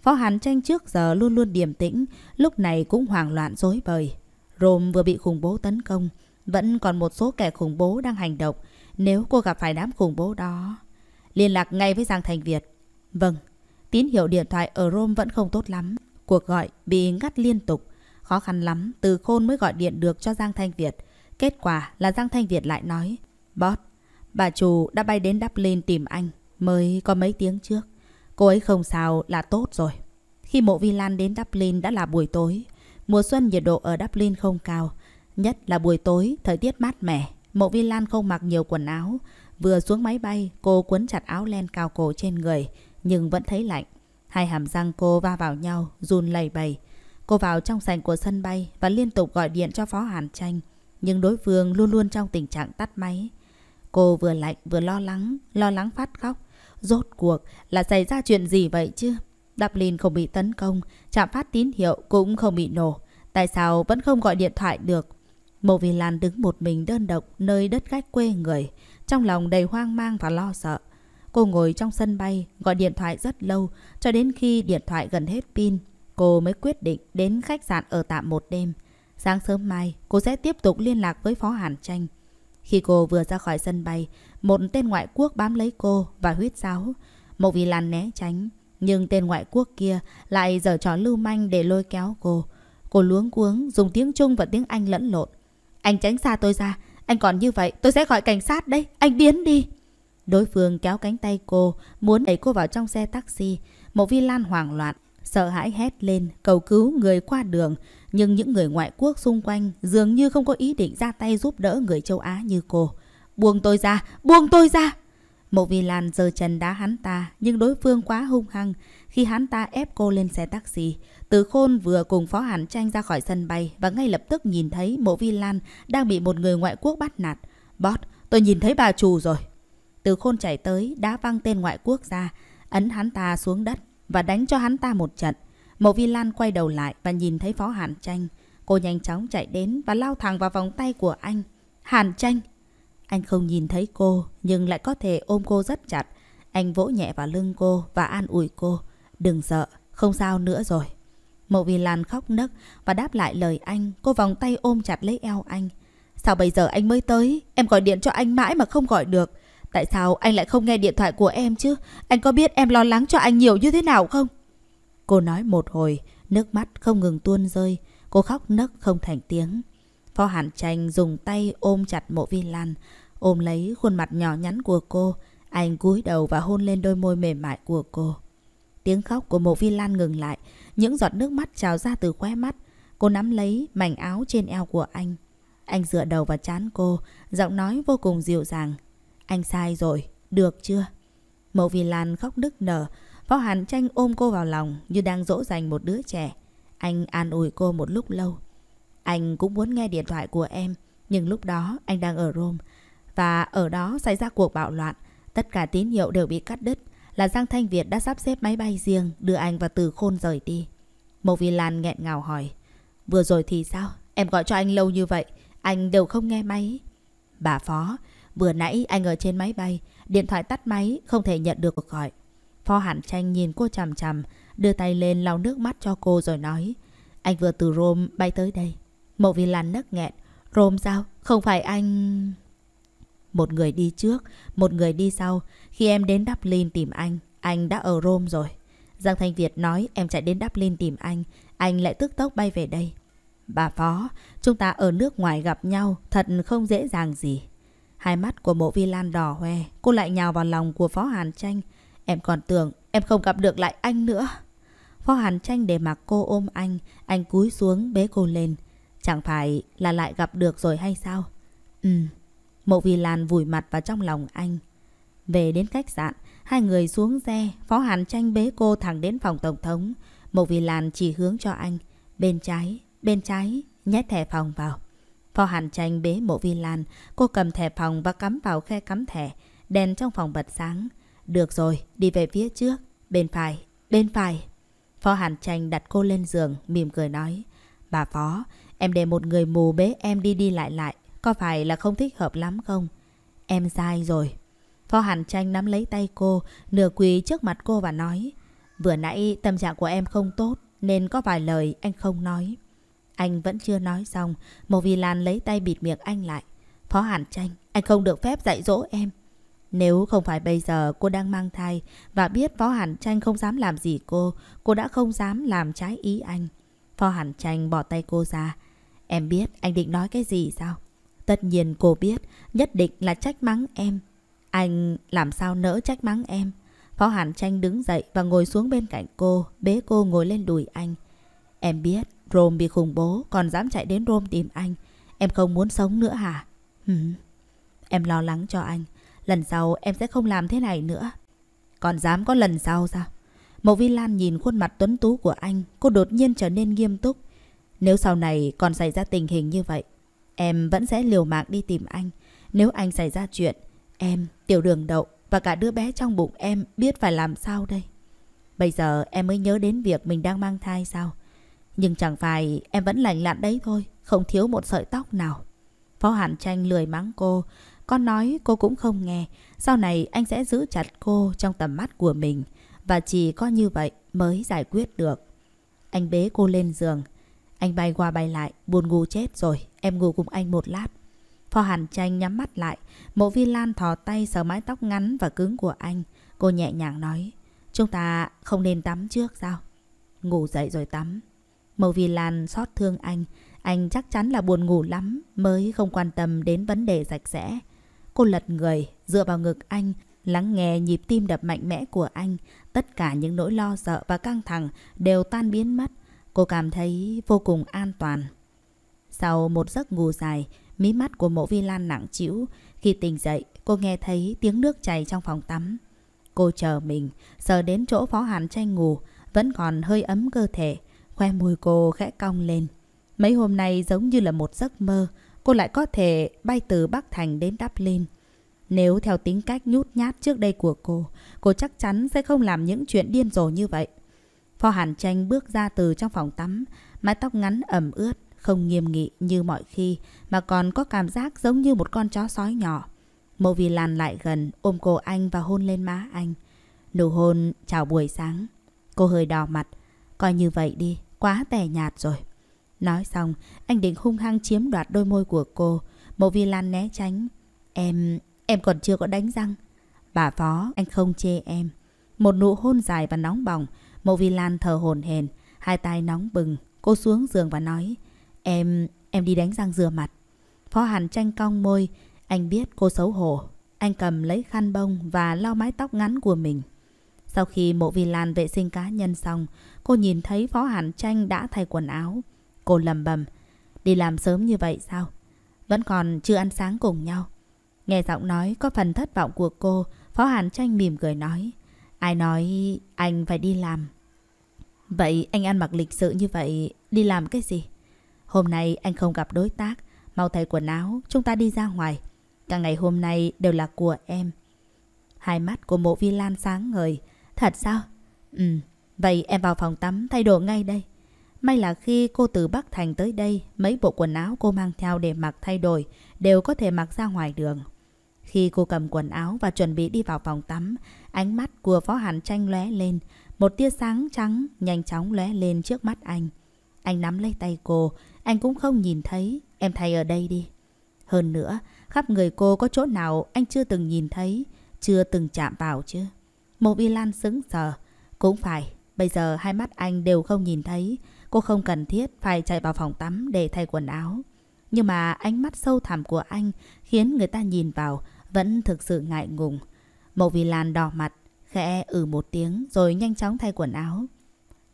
Phó Hàn Tranh trước giờ luôn luôn điềm tĩnh, lúc này cũng hoảng loạn dối bời. Rome vừa bị khủng bố tấn công, vẫn còn một số kẻ khủng bố đang hành động. Nếu cô gặp phải đám khủng bố đó, liên lạc ngay với Giang Thành Việt. Vâng, tín hiệu điện thoại ở Rome vẫn không tốt lắm. Cuộc gọi bị ngắt liên tục. Khó khăn lắm, từ khôn mới gọi điện được cho Giang Thanh Việt. Kết quả là Giang Thanh Việt lại nói, Boss, bà chủ đã bay đến Dublin tìm anh, mới có mấy tiếng trước. Cô ấy không sao là tốt rồi. Khi mộ vi lan đến Dublin đã là buổi tối. Mùa xuân nhiệt độ ở Dublin không cao. Nhất là buổi tối, thời tiết mát mẻ. Mộ vi lan không mặc nhiều quần áo. Vừa xuống máy bay, cô cuốn chặt áo len cao cổ trên người, nhưng vẫn thấy lạnh. Hai hàm răng cô va vào nhau, run lầy bầy. Cô vào trong sảnh của sân bay và liên tục gọi điện cho Phó Hàn Tranh. Nhưng đối phương luôn luôn trong tình trạng tắt máy. Cô vừa lạnh vừa lo lắng, lo lắng phát khóc. Rốt cuộc là xảy ra chuyện gì vậy chứ? Dublin không bị tấn công, chạm phát tín hiệu cũng không bị nổ. Tại sao vẫn không gọi điện thoại được? Mộ Vì Lan đứng một mình đơn độc nơi đất khách quê người, trong lòng đầy hoang mang và lo sợ. Cô ngồi trong sân bay, gọi điện thoại rất lâu, cho đến khi điện thoại gần hết pin, cô mới quyết định đến khách sạn ở tạm một đêm. Sáng sớm mai, cô sẽ tiếp tục liên lạc với Phó Hàn Tranh. Khi cô vừa ra khỏi sân bay, một tên ngoại quốc bám lấy cô và huyết giáo Một vì làn né tránh, nhưng tên ngoại quốc kia lại dở trò lưu manh để lôi kéo cô. Cô luống cuống, dùng tiếng Trung và tiếng Anh lẫn lộn. Anh tránh xa tôi ra, anh còn như vậy tôi sẽ gọi cảnh sát đấy, anh biến đi. Đối phương kéo cánh tay cô, muốn đẩy cô vào trong xe taxi. Một vi lan hoảng loạn, sợ hãi hét lên, cầu cứu người qua đường. Nhưng những người ngoại quốc xung quanh dường như không có ý định ra tay giúp đỡ người châu Á như cô. Buông tôi ra! Buông tôi ra! Mộ Vi Lan giờ trần đá hắn ta, nhưng đối phương quá hung hăng khi hắn ta ép cô lên xe taxi. Từ khôn vừa cùng Phó Hàn Tranh ra khỏi sân bay và ngay lập tức nhìn thấy Mộ Vi Lan đang bị một người ngoại quốc bắt nạt. Bót, tôi nhìn thấy bà chủ rồi. Từ khôn chạy tới, đá văng tên ngoại quốc ra, ấn hắn ta xuống đất và đánh cho hắn ta một trận. Mộ Vi Lan quay đầu lại và nhìn thấy Phó Hàn Tranh. Cô nhanh chóng chạy đến và lao thẳng vào vòng tay của anh. Hàn Tranh! Anh không nhìn thấy cô, nhưng lại có thể ôm cô rất chặt. Anh vỗ nhẹ vào lưng cô và an ủi cô. Đừng sợ, không sao nữa rồi. Mộ Vi Lan khóc nấc và đáp lại lời anh. Cô vòng tay ôm chặt lấy eo anh. Sao bây giờ anh mới tới? Em gọi điện cho anh mãi mà không gọi được. Tại sao anh lại không nghe điện thoại của em chứ? Anh có biết em lo lắng cho anh nhiều như thế nào không? Cô nói một hồi, nước mắt không ngừng tuôn rơi. Cô khóc nấc không thành tiếng. Phó Hàn Tranh dùng tay ôm chặt mộ vi lan, ôm lấy khuôn mặt nhỏ nhắn của cô. Anh cúi đầu và hôn lên đôi môi mềm mại của cô. Tiếng khóc của mộ vi lan ngừng lại, những giọt nước mắt trào ra từ khóe mắt. Cô nắm lấy mảnh áo trên eo của anh. Anh dựa đầu vào chán cô, giọng nói vô cùng dịu dàng. Anh sai rồi, được chưa? Mộ Vi Lan khóc nức nở, võ Hàn Tranh ôm cô vào lòng như đang dỗ dành một đứa trẻ. Anh an ủi cô một lúc lâu. Anh cũng muốn nghe điện thoại của em, nhưng lúc đó anh đang ở Rome. Và ở đó xảy ra cuộc bạo loạn, tất cả tín hiệu đều bị cắt đứt là Giang Thanh Việt đã sắp xếp máy bay riêng đưa anh và Từ Khôn rời đi. Mộ Vi Lan nghẹn ngào hỏi. Vừa rồi thì sao? Em gọi cho anh lâu như vậy, anh đều không nghe máy. Bà Phó, Vừa nãy anh ở trên máy bay, điện thoại tắt máy, không thể nhận được cuộc gọi. Phó Hàn Tranh nhìn cô chằm chằm, đưa tay lên lau nước mắt cho cô rồi nói. Anh vừa từ Rome bay tới đây. Mộ Vi Lan nấc nghẹn. Rome sao? Không phải anh... Một người đi trước, một người đi sau. Khi em đến Dublin tìm anh, anh đã ở Rome rồi. Giang Thanh Việt nói em chạy đến Dublin tìm anh, anh lại tức tốc bay về đây. Bà Phó, chúng ta ở nước ngoài gặp nhau thật không dễ dàng gì. Hai mắt của mộ vi lan đỏ hoe, cô lại nhào vào lòng của Phó Hàn Tranh. Em còn tưởng em không gặp được lại anh nữa. Phó Hàn Tranh để mặc cô ôm anh, anh cúi xuống bế cô lên. Chẳng phải là lại gặp được rồi hay sao? Ừ, mộ vi lan vùi mặt vào trong lòng anh. Về đến khách sạn, hai người xuống xe, Phó Hàn Tranh bế cô thẳng đến phòng Tổng thống. Mộ vi lan chỉ hướng cho anh, bên trái, bên trái, nhét thẻ phòng vào. Phó Hàn Tranh bế mộ vi lan, cô cầm thẻ phòng và cắm vào khe cắm thẻ. Đèn trong phòng bật sáng. Được rồi, đi về phía trước. Bên phải, bên phải. Phó Hàn Tranh đặt cô lên giường, mỉm cười nói. Bà Phó, em để một người mù bế em đi đi lại lại. Có phải là không thích hợp lắm không? Em sai rồi. Phó Hàn Tranh nắm lấy tay cô, nửa quỳ trước mặt cô và nói. Vừa nãy tâm trạng của em không tốt, nên có vài lời anh không nói. Anh vẫn chưa nói xong, Mộ vi Lan lấy tay bịt miệng anh lại. Phó Hàn Tranh, anh không được phép dạy dỗ em. Nếu không phải bây giờ cô đang mang thai và biết Phó Hàn Tranh không dám làm gì cô, cô đã không dám làm trái ý anh. Phó Hàn Tranh bỏ tay cô ra. Em biết anh định nói cái gì sao? Tất nhiên cô biết, nhất định là trách mắng em. Anh làm sao nỡ trách mắng em? Phó Hàn Tranh đứng dậy và ngồi xuống bên cạnh cô, bế cô ngồi lên đùi anh. Em biết Rome bị khủng bố còn dám chạy đến Rome tìm anh. Em không muốn sống nữa hả? Ừ. Em lo lắng cho anh. Lần sau em sẽ không làm thế này nữa. Còn dám có lần sau sao? Mộ Vi Lan nhìn khuôn mặt tuấn tú của anh, cô đột nhiên trở nên nghiêm túc. Nếu sau này còn xảy ra tình hình như vậy, em vẫn sẽ liều mạng đi tìm anh. Nếu anh xảy ra chuyện, em, tiểu đường đậu và cả đứa bé trong bụng em biết phải làm sao đây? Bây giờ em mới nhớ đến việc mình đang mang thai sao? Nhưng chẳng phải em vẫn lành lặn đấy thôi, không thiếu một sợi tóc nào. Phó Hàn Tranh lười mắng cô, con nói cô cũng không nghe, sau này anh sẽ giữ chặt cô trong tầm mắt của mình. Và chỉ có như vậy mới giải quyết được. Anh bế cô lên giường. Anh bay qua bay lại, buồn ngủ chết rồi, em ngủ cùng anh một lát. Phó Hàn Tranh nhắm mắt lại, mộ vi lan thò tay sờ mái tóc ngắn và cứng của anh. Cô nhẹ nhàng nói, chúng ta không nên tắm trước sao? Ngủ dậy rồi tắm. Mâu Vi Lan xót thương anh, anh chắc chắn là buồn ngủ lắm mới không quan tâm đến vấn đề sạch sẽ. Cô lật người, dựa vào ngực anh, lắng nghe nhịp tim đập mạnh mẽ của anh. Tất cả những nỗi lo sợ và căng thẳng đều tan biến mất. Cô cảm thấy vô cùng an toàn. Sau một giấc ngủ dài, mí mắt của mộ vi lan nặng trĩu. Khi tỉnh dậy, cô nghe thấy tiếng nước chảy trong phòng tắm. Cô chờ mình, sờ đến chỗ phó hàn tranh ngủ, vẫn còn hơi ấm cơ thể. Khoe môi cô khẽ cong lên. Mấy hôm nay giống như là một giấc mơ, cô lại có thể bay từ Bắc Thành đến Dublin. Nếu theo tính cách nhút nhát trước đây của cô, cô chắc chắn sẽ không làm những chuyện điên rồ như vậy. Phó Hàn Tranh bước ra từ trong phòng tắm, mái tóc ngắn ẩm ướt, không nghiêm nghị như mọi khi mà còn có cảm giác giống như một con chó sói nhỏ. Mộ Vì Lan lại gần, ôm cô anh và hôn lên má anh. Nụ hôn chào buổi sáng. Cô hơi đỏ mặt. Coi như vậy đi, quá tẻ nhạt rồi. Nói xong, anh định hung hăng chiếm đoạt đôi môi của cô. Mộ Vi Lan né tránh. Em, em còn chưa có đánh răng. Bà phó, anh không chê em. Một nụ hôn dài và nóng bỏng. Mộ Vi Lan thờ hồn hển, hai tay nóng bừng. Cô xuống giường và nói. Em, em đi đánh răng rửa mặt. Phó Hàn tranh cong môi. Anh biết cô xấu hổ. Anh cầm lấy khăn bông và lau mái tóc ngắn của mình. Sau khi mộ vi lan vệ sinh cá nhân xong, cô nhìn thấy Phó Hàn Tranh đã thay quần áo. Cô lầm bầm. Đi làm sớm như vậy sao? Vẫn còn chưa ăn sáng cùng nhau. Nghe giọng nói có phần thất vọng của cô, Phó Hàn Tranh mỉm cười nói. Ai nói anh phải đi làm? Vậy anh ăn mặc lịch sự như vậy, đi làm cái gì? Hôm nay anh không gặp đối tác, mau thay quần áo, chúng ta đi ra ngoài. Cả ngày hôm nay đều là của em. Hai mắt của mộ vi lan sáng ngời, Thật sao? Ừ, vậy em vào phòng tắm thay đồ ngay đây. May là khi cô từ Bắc Thành tới đây, mấy bộ quần áo cô mang theo để mặc thay đổi đều có thể mặc ra ngoài đường. Khi cô cầm quần áo và chuẩn bị đi vào phòng tắm, ánh mắt của Phó Hàn Tranh lóe lên, một tia sáng trắng nhanh chóng lóe lên trước mắt anh. Anh nắm lấy tay cô, anh cũng không nhìn thấy, em thay ở đây đi. Hơn nữa, khắp người cô có chỗ nào anh chưa từng nhìn thấy, chưa từng chạm vào chứ? Mộc Y Lan sững sờ. Cũng phải, bây giờ hai mắt anh đều không nhìn thấy. Cô không cần thiết phải chạy vào phòng tắm để thay quần áo. Nhưng mà ánh mắt sâu thẳm của anh khiến người ta nhìn vào vẫn thực sự ngại ngùng. Mộc Vì Lan đỏ mặt, khẽ ừ một tiếng rồi nhanh chóng thay quần áo.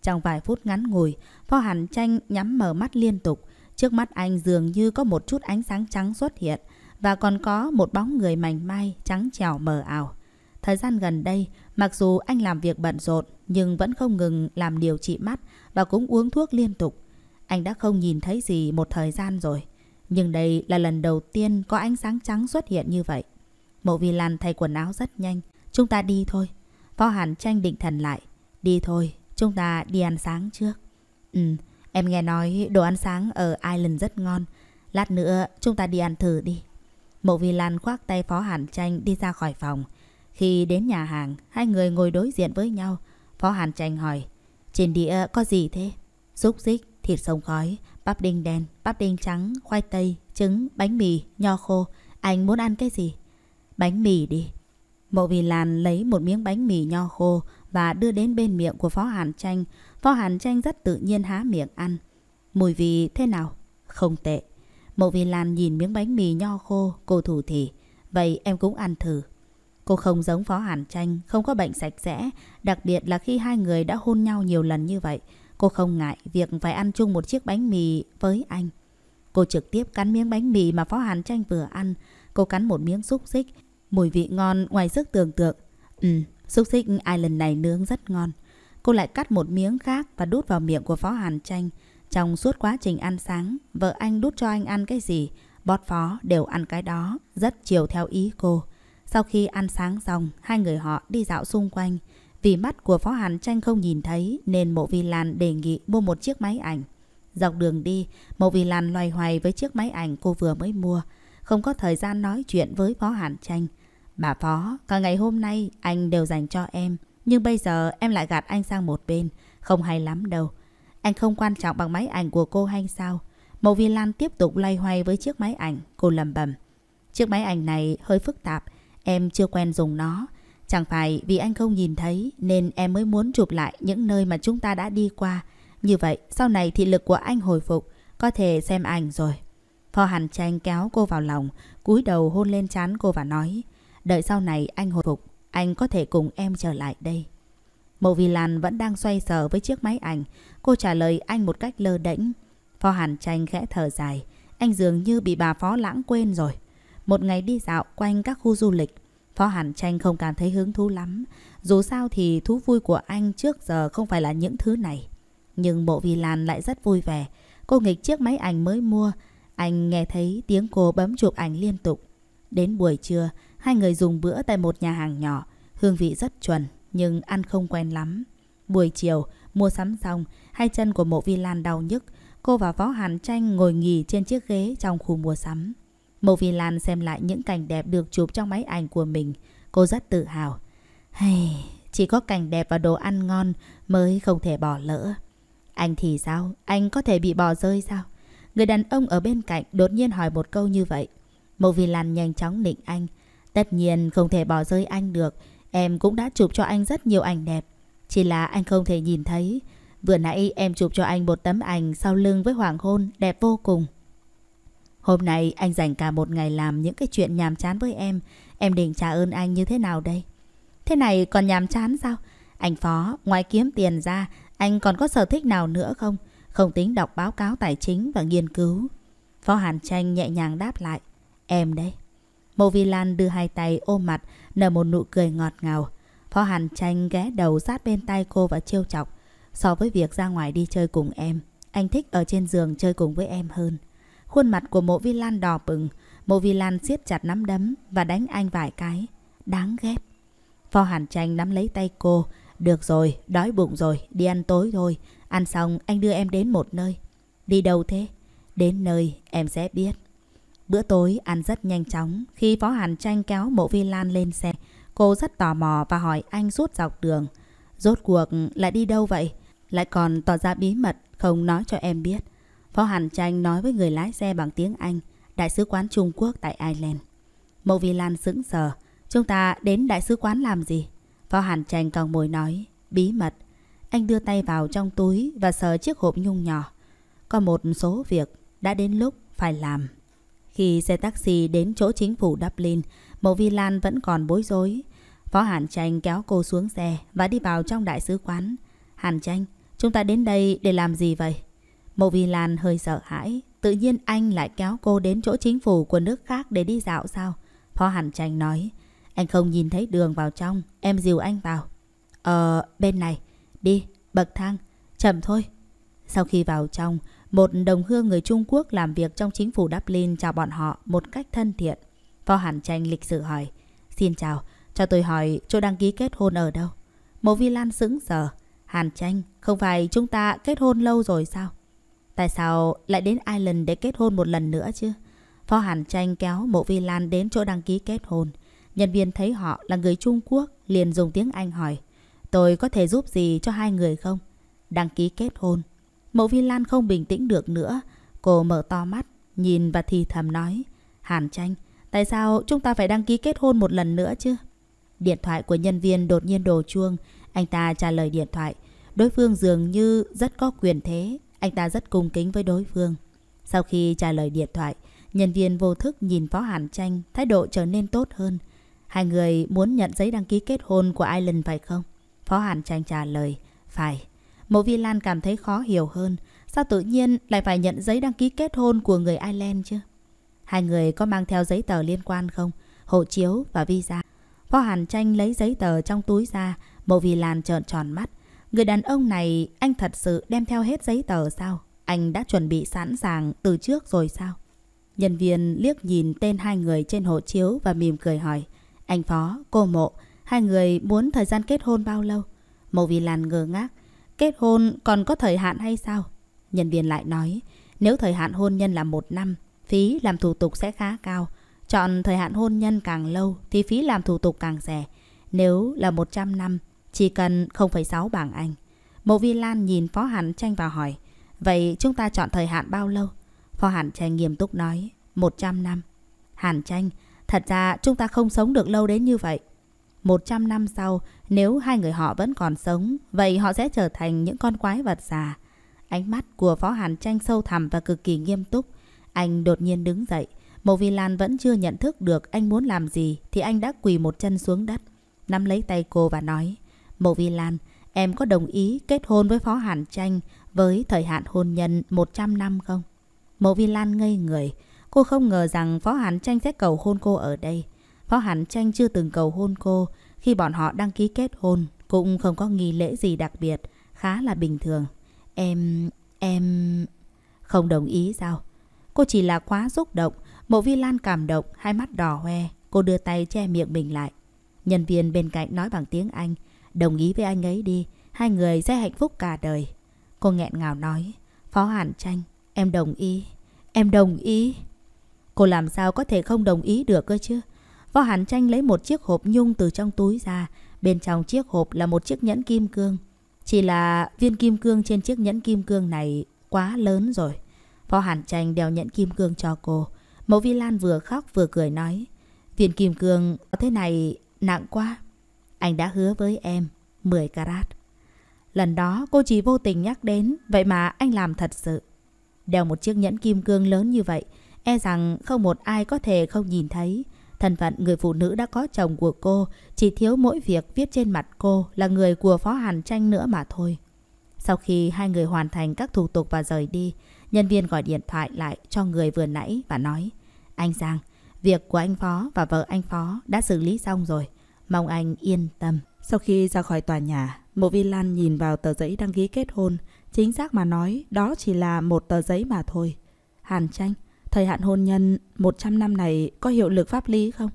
Trong vài phút ngắn ngủi, Phó Hàn Tranh nhắm mở mắt liên tục. Trước mắt anh dường như có một chút ánh sáng trắng xuất hiện và còn có một bóng người mảnh mai trắng trẻo mờ ảo. Thời gian gần đây, Mặc dù anh làm việc bận rộn nhưng vẫn không ngừng làm điều trị mắt và cũng uống thuốc liên tục. Anh đã không nhìn thấy gì một thời gian rồi. Nhưng đây là lần đầu tiên có ánh sáng trắng xuất hiện như vậy. Mộ Vi Lan thay quần áo rất nhanh. Chúng ta đi thôi. Phó Hàn tranh định thần lại. Đi thôi, chúng ta đi ăn sáng trước. Ừ, em nghe nói đồ ăn sáng ở island rất ngon. Lát nữa chúng ta đi ăn thử đi. Mộ Vi Lan khoác tay Phó Hàn tranh đi ra khỏi phòng. Khi đến nhà hàng, hai người ngồi đối diện với nhau. Phó Hàn Tranh hỏi, trên đĩa có gì thế? Xúc xích, thịt sông khói, bắp đinh đen, bắp đinh trắng, khoai tây, trứng, bánh mì, nho khô. Anh muốn ăn cái gì? Bánh mì đi. Mộ Vì Lan lấy một miếng bánh mì nho khô và đưa đến bên miệng của Phó Hàn Tranh. Phó Hàn Tranh rất tự nhiên há miệng ăn. Mùi vị thế nào? Không tệ. Mộ Vì Lan nhìn miếng bánh mì nho khô, cô thủ thỉ. Vậy em cũng ăn thử. Cô không giống Phó Hàn Tranh, không có bệnh sạch sẽ, đặc biệt là khi hai người đã hôn nhau nhiều lần như vậy. Cô không ngại việc phải ăn chung một chiếc bánh mì với anh. Cô trực tiếp cắn miếng bánh mì mà Phó Hàn Tranh vừa ăn. Cô cắn một miếng xúc xích, mùi vị ngon ngoài sức tưởng tượng. Ừ, xúc xích island này nướng rất ngon. Cô lại cắt một miếng khác và đút vào miệng của Phó Hàn Tranh. Trong suốt quá trình ăn sáng, vợ anh đút cho anh ăn cái gì, bót phó đều ăn cái đó, rất chiều theo ý cô. Sau khi ăn sáng xong, hai người họ đi dạo xung quanh. Vì mắt của Phó Hàn Tranh không nhìn thấy nên Mộ Vi Lan đề nghị mua một chiếc máy ảnh. Dọc đường đi, Mộ Vi Lan loay hoay với chiếc máy ảnh cô vừa mới mua. Không có thời gian nói chuyện với Phó Hàn Tranh. Bà Phó, cả ngày hôm nay anh đều dành cho em. Nhưng bây giờ em lại gạt anh sang một bên. Không hay lắm đâu. Anh không quan trọng bằng máy ảnh của cô hay sao? Mộ Vi Lan tiếp tục loay hoay với chiếc máy ảnh. Cô lầm bầm. Chiếc máy ảnh này hơi phức tạp. Em chưa quen dùng nó. Chẳng phải vì anh không nhìn thấy nên em mới muốn chụp lại những nơi mà chúng ta đã đi qua. Như vậy, sau này thị lực của anh hồi phục, có thể xem ảnh rồi. Phò Hàn Tranh kéo cô vào lòng, cúi đầu hôn lên trán cô và nói, đợi sau này anh hồi phục, anh có thể cùng em trở lại đây. Mộ Vì Lan vẫn đang xoay sở với chiếc máy ảnh, cô trả lời anh một cách lơ đễnh. Phò Hàn Tranh khẽ thở dài, anh dường như bị bà Phó Lãng quên rồi một ngày đi dạo quanh các khu du lịch. Phó Hàn Tranh không cảm thấy hứng thú lắm, dù sao thì thú vui của anh trước giờ không phải là những thứ này. Nhưng Mộ Vi Lan lại rất vui vẻ, cô nghịch chiếc máy ảnh mới mua, anh nghe thấy tiếng cô bấm chụp ảnh liên tục. Đến buổi trưa, hai người dùng bữa tại một nhà hàng nhỏ, hương vị rất chuẩn nhưng ăn không quen lắm. Buổi chiều, mua sắm xong, hai chân của Mộ Vi Lan đau nhức, cô và Phó Hàn Tranh ngồi nghỉ trên chiếc ghế trong khu mua sắm. Mộ Phi Lan xem lại những cảnh đẹp được chụp trong máy ảnh của mình. Cô rất tự hào. Hey, chỉ có cảnh đẹp và đồ ăn ngon mới không thể bỏ lỡ. Anh thì sao? Anh có thể bị bỏ rơi sao? Người đàn ông ở bên cạnh đột nhiên hỏi một câu như vậy. Mộ Vì Lan nhanh chóng định anh. Tất nhiên không thể bỏ rơi anh được. Em cũng đã chụp cho anh rất nhiều ảnh đẹp. Chỉ là anh không thể nhìn thấy. Vừa nãy em chụp cho anh một tấm ảnh sau lưng với hoàng hôn đẹp vô cùng. Hôm nay anh dành cả một ngày làm những cái chuyện nhàm chán với em. Em định trả ơn anh như thế nào đây? Thế này còn nhàm chán sao? Anh Phó, ngoài kiếm tiền ra, anh còn có sở thích nào nữa không? Không tính đọc báo cáo tài chính và nghiên cứu. Phó Hàn Tranh nhẹ nhàng đáp lại. Em đấy. Mô Vi Lan đưa hai tay ôm mặt, nở một nụ cười ngọt ngào. Phó Hàn Tranh ghé đầu sát bên tay cô và trêu chọc. So với việc ra ngoài đi chơi cùng em, anh thích ở trên giường chơi cùng với em hơn. Khuôn mặt của mộ vi lan đỏ bừng. Mộ vi lan siết chặt nắm đấm và đánh anh vài cái. Đáng ghét. Phó Hàn Tranh nắm lấy tay cô. Được rồi, đói bụng rồi, đi ăn tối thôi. Ăn xong anh đưa em đến một nơi. Đi đâu thế? Đến nơi em sẽ biết. Bữa tối ăn rất nhanh chóng. Khi Phó Hàn Tranh kéo mộ vi lan lên xe, cô rất tò mò và hỏi anh suốt dọc đường. Rốt cuộc lại đi đâu vậy? Lại còn tỏ ra bí mật không nói cho em biết. Phó Hàn Tranh nói với người lái xe bằng tiếng Anh, Đại sứ quán Trung Quốc tại Ireland. Mộ Vi Lan sững sờ, chúng ta đến Đại sứ quán làm gì? Phó Hàn Tranh còng mồi nói, bí mật. Anh đưa tay vào trong túi và sờ chiếc hộp nhung nhỏ. Có một số việc đã đến lúc phải làm. Khi xe taxi đến chỗ chính phủ Dublin, Mộ Vi Lan vẫn còn bối rối. Phó Hàn Tranh kéo cô xuống xe và đi vào trong đại sứ quán. Hàn Tranh, chúng ta đến đây để làm gì vậy? Mộ Vi Lan hơi sợ hãi, tự nhiên anh lại kéo cô đến chỗ chính phủ của nước khác để đi dạo sao? Phó Hàn Tranh nói, anh không nhìn thấy đường vào trong, em dìu anh vào. Ờ, bên này, đi, bậc thang, chậm thôi. Sau khi vào trong, một đồng hương người Trung Quốc làm việc trong chính phủ Dublin chào bọn họ một cách thân thiện. Phó Hàn Tranh lịch sự hỏi, xin chào, cho tôi hỏi chỗ đăng ký kết hôn ở đâu? Mộ Vi Lan sững sờ, Hàn Tranh, không phải chúng ta kết hôn lâu rồi sao? Tại sao lại đến Ireland để kết hôn một lần nữa chứ? Phó Hàn Tranh kéo Mộ Vi Lan đến chỗ đăng ký kết hôn. Nhân viên thấy họ là người Trung Quốc, liền dùng tiếng Anh hỏi. Tôi có thể giúp gì cho hai người không? Đăng ký kết hôn. Mộ Vi Lan không bình tĩnh được nữa. Cô mở to mắt, nhìn và thì thầm nói. Hàn Tranh, tại sao chúng ta phải đăng ký kết hôn một lần nữa chứ? Điện thoại của nhân viên đột nhiên đổ chuông. Anh ta trả lời điện thoại. Đối phương dường như rất có quyền thế, anh ta rất cung kính với đối phương. Sau khi trả lời điện thoại, nhân viên vô thức nhìn Phó Hàn Tranh, thái độ trở nên tốt hơn. Hai người muốn nhận giấy đăng ký kết hôn của Island phải không? Phó Hàn Tranh trả lời, phải. Mộ Vi Lan cảm thấy khó hiểu hơn, sao tự nhiên lại phải nhận giấy đăng ký kết hôn của người Ireland chứ? Hai người có mang theo giấy tờ liên quan không? Hộ chiếu và visa. Phó Hàn Tranh lấy giấy tờ trong túi ra, Mộ Vi Lan trợn tròn mắt, Người đàn ông này anh thật sự đem theo hết giấy tờ sao? Anh đã chuẩn bị sẵn sàng từ trước rồi sao? Nhân viên liếc nhìn tên hai người trên hộ chiếu và mỉm cười hỏi. Anh Phó, cô Mộ, hai người muốn thời gian kết hôn bao lâu? Mộ Vì Lan ngơ ngác. Kết hôn còn có thời hạn hay sao? Nhân viên lại nói, nếu thời hạn hôn nhân là một năm, phí làm thủ tục sẽ khá cao. Chọn thời hạn hôn nhân càng lâu thì phí làm thủ tục càng rẻ. Nếu là 100 năm chỉ cần 0,6 bảng Anh. Mộ Vi Lan nhìn Phó Hàn Tranh và hỏi. Vậy chúng ta chọn thời hạn bao lâu? Phó Hàn Tranh nghiêm túc nói. 100 năm. Hàn Tranh, thật ra chúng ta không sống được lâu đến như vậy. 100 năm sau, nếu hai người họ vẫn còn sống, vậy họ sẽ trở thành những con quái vật già. Ánh mắt của Phó Hàn Tranh sâu thẳm và cực kỳ nghiêm túc. Anh đột nhiên đứng dậy. Mộ Vi Lan vẫn chưa nhận thức được anh muốn làm gì thì anh đã quỳ một chân xuống đất. Nắm lấy tay cô và nói Mộ Vi Lan, em có đồng ý kết hôn với Phó Hàn Tranh với thời hạn hôn nhân 100 năm không? Mộ Vi Lan ngây người. Cô không ngờ rằng Phó Hàn Tranh sẽ cầu hôn cô ở đây. Phó Hàn Tranh chưa từng cầu hôn cô. Khi bọn họ đăng ký kết hôn, cũng không có nghi lễ gì đặc biệt. Khá là bình thường. Em... em... Không đồng ý sao? Cô chỉ là quá xúc động. Mộ Vi Lan cảm động, hai mắt đỏ hoe. Cô đưa tay che miệng mình lại. Nhân viên bên cạnh nói bằng tiếng Anh. Đồng ý với anh ấy đi, hai người sẽ hạnh phúc cả đời. Cô nghẹn ngào nói, Phó Hàn Tranh, em đồng ý, em đồng ý. Cô làm sao có thể không đồng ý được cơ chứ? Phó Hàn Tranh lấy một chiếc hộp nhung từ trong túi ra, bên trong chiếc hộp là một chiếc nhẫn kim cương. Chỉ là viên kim cương trên chiếc nhẫn kim cương này quá lớn rồi. Phó Hàn Tranh đeo nhẫn kim cương cho cô. Mẫu Vi Lan vừa khóc vừa cười nói. Viên kim cương thế này nặng quá. Anh đã hứa với em 10 carat. Lần đó cô chỉ vô tình nhắc đến, vậy mà anh làm thật sự. Đeo một chiếc nhẫn kim cương lớn như vậy, e rằng không một ai có thể không nhìn thấy. Thân phận người phụ nữ đã có chồng của cô, chỉ thiếu mỗi việc viết trên mặt cô là người của Phó Hàn Tranh nữa mà thôi. Sau khi hai người hoàn thành các thủ tục và rời đi, nhân viên gọi điện thoại lại cho người vừa nãy và nói Anh Giang, việc của anh Phó và vợ anh Phó đã xử lý xong rồi. Mong anh yên tâm. Sau khi ra khỏi tòa nhà, Mộ Vi Lan nhìn vào tờ giấy đăng ký kết hôn. Chính xác mà nói, đó chỉ là một tờ giấy mà thôi. Hàn tranh, thời hạn hôn nhân 100 năm này có hiệu lực pháp lý không?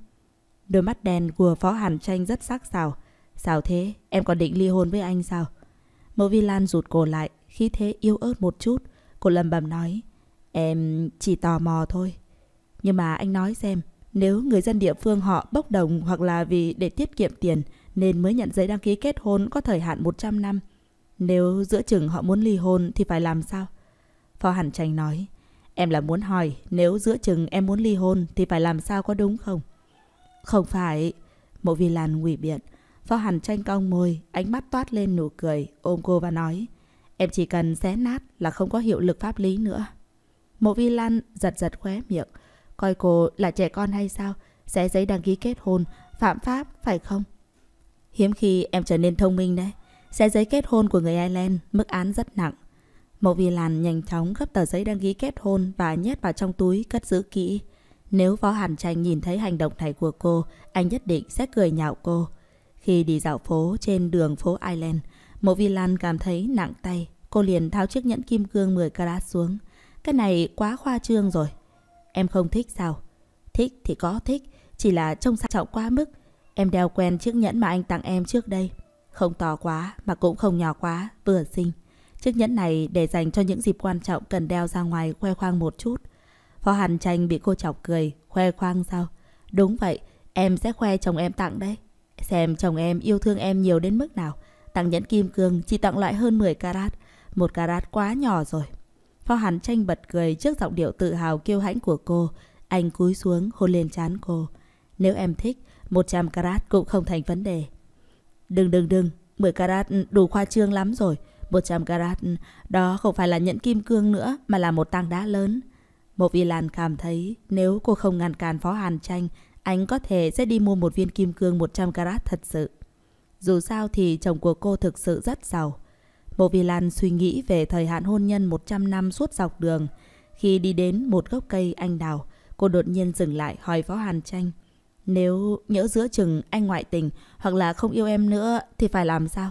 Đôi mắt đen của Phó Hàn Tranh rất sắc sảo. Sao thế? Em còn định ly hôn với anh sao? Mộ Vi Lan rụt cổ lại, khí thế yêu ớt một chút. Cô lầm bầm nói, em chỉ tò mò thôi. Nhưng mà anh nói xem, nếu người dân địa phương họ bốc đồng hoặc là vì để tiết kiệm tiền nên mới nhận giấy đăng ký kết hôn có thời hạn 100 năm. Nếu giữa chừng họ muốn ly hôn thì phải làm sao? Phó Hàn Tranh nói, em là muốn hỏi nếu giữa chừng em muốn ly hôn thì phải làm sao có đúng không? Không phải, Mộ Vi Lan ngụy biện. Phó Hàn Tranh cong môi, ánh mắt toát lên nụ cười, ôm cô và nói, em chỉ cần xé nát là không có hiệu lực pháp lý nữa. Mộ Vi Lan giật giật khóe miệng, Coi cô là trẻ con hay sao? Sẽ giấy đăng ký kết hôn, phạm pháp, phải không? Hiếm khi em trở nên thông minh đấy. Sẽ giấy kết hôn của người Ireland, mức án rất nặng. Mộ Vi Lan nhanh chóng gấp tờ giấy đăng ký kết hôn và nhét vào trong túi cất giữ kỹ. Nếu Võ Hàn Tranh nhìn thấy hành động này của cô, anh nhất định sẽ cười nhạo cô. Khi đi dạo phố trên đường phố Ireland, Mộ Vi Lan cảm thấy nặng tay. Cô liền tháo chiếc nhẫn kim cương 10 carat xuống. Cái này quá khoa trương rồi. Em không thích sao? Thích thì có thích, chỉ là trông sang trọng quá mức. Em đeo quen chiếc nhẫn mà anh tặng em trước đây. Không to quá mà cũng không nhỏ quá, vừa xinh. Chiếc nhẫn này để dành cho những dịp quan trọng cần đeo ra ngoài khoe khoang một chút. Phó Hàn Tranh bị cô chọc cười, khoe khoang sao? Đúng vậy, em sẽ khoe chồng em tặng đấy. Xem chồng em yêu thương em nhiều đến mức nào. Tặng nhẫn kim cương chỉ tặng loại hơn 10 carat. Một carat quá nhỏ rồi, Phó Hàn Tranh bật cười trước giọng điệu tự hào kiêu hãnh của cô. Anh cúi xuống hôn lên trán cô. Nếu em thích, 100 carat cũng không thành vấn đề. Đừng đừng đừng, 10 carat ừ, đủ khoa trương lắm rồi. 100 carat ừ, đó không phải là nhẫn kim cương nữa mà là một tảng đá lớn. Một Vi Lan cảm thấy nếu cô không ngăn cản Phó Hàn Tranh, anh có thể sẽ đi mua một viên kim cương 100 carat thật sự. Dù sao thì chồng của cô thực sự rất giàu. Mộ Vi Lan suy nghĩ về thời hạn hôn nhân 100 năm suốt dọc đường. Khi đi đến một gốc cây anh đào, cô đột nhiên dừng lại hỏi Võ Hàn Tranh. Nếu nhỡ giữa chừng anh ngoại tình hoặc là không yêu em nữa thì phải làm sao?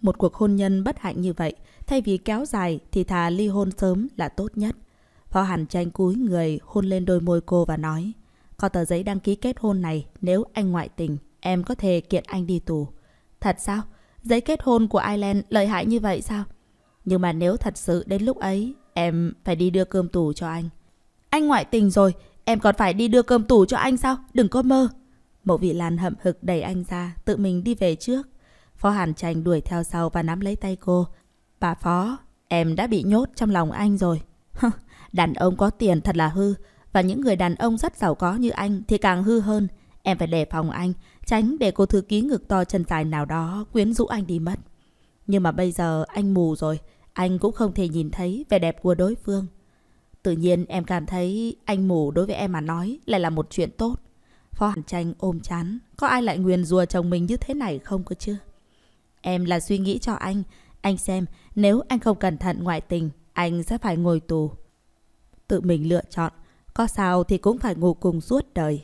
Một cuộc hôn nhân bất hạnh như vậy, thay vì kéo dài thì thà ly hôn sớm là tốt nhất. Võ Hàn Tranh cúi người hôn lên đôi môi cô và nói Có tờ giấy đăng ký kết hôn này, nếu anh ngoại tình, em có thể kiện anh đi tù. Thật sao? Giấy kết hôn của Ireland lợi hại như vậy sao? Nhưng mà nếu thật sự đến lúc ấy, em phải đi đưa cơm tủ cho anh. Anh ngoại tình rồi, em còn phải đi đưa cơm tủ cho anh sao? Đừng có mơ. Một vị Lan hậm hực đẩy anh ra, tự mình đi về trước. Phó Hàn Tranh đuổi theo sau và nắm lấy tay cô. Bà Phó, em đã bị nhốt trong lòng anh rồi. đàn ông có tiền thật là hư, và những người đàn ông rất giàu có như anh thì càng hư hơn. Em phải đề phòng anh, tránh để cô thư ký ngực to chân dài nào đó quyến rũ anh đi mất. Nhưng mà bây giờ anh mù rồi, anh cũng không thể nhìn thấy vẻ đẹp của đối phương. Tự nhiên em cảm thấy anh mù đối với em mà nói lại là một chuyện tốt. Phó Hàn Tranh ôm chán, có ai lại nguyền rùa chồng mình như thế này không cơ chứ? Em là suy nghĩ cho anh, anh xem nếu anh không cẩn thận ngoại tình, anh sẽ phải ngồi tù. Tự mình lựa chọn, có sao thì cũng phải ngủ cùng suốt đời.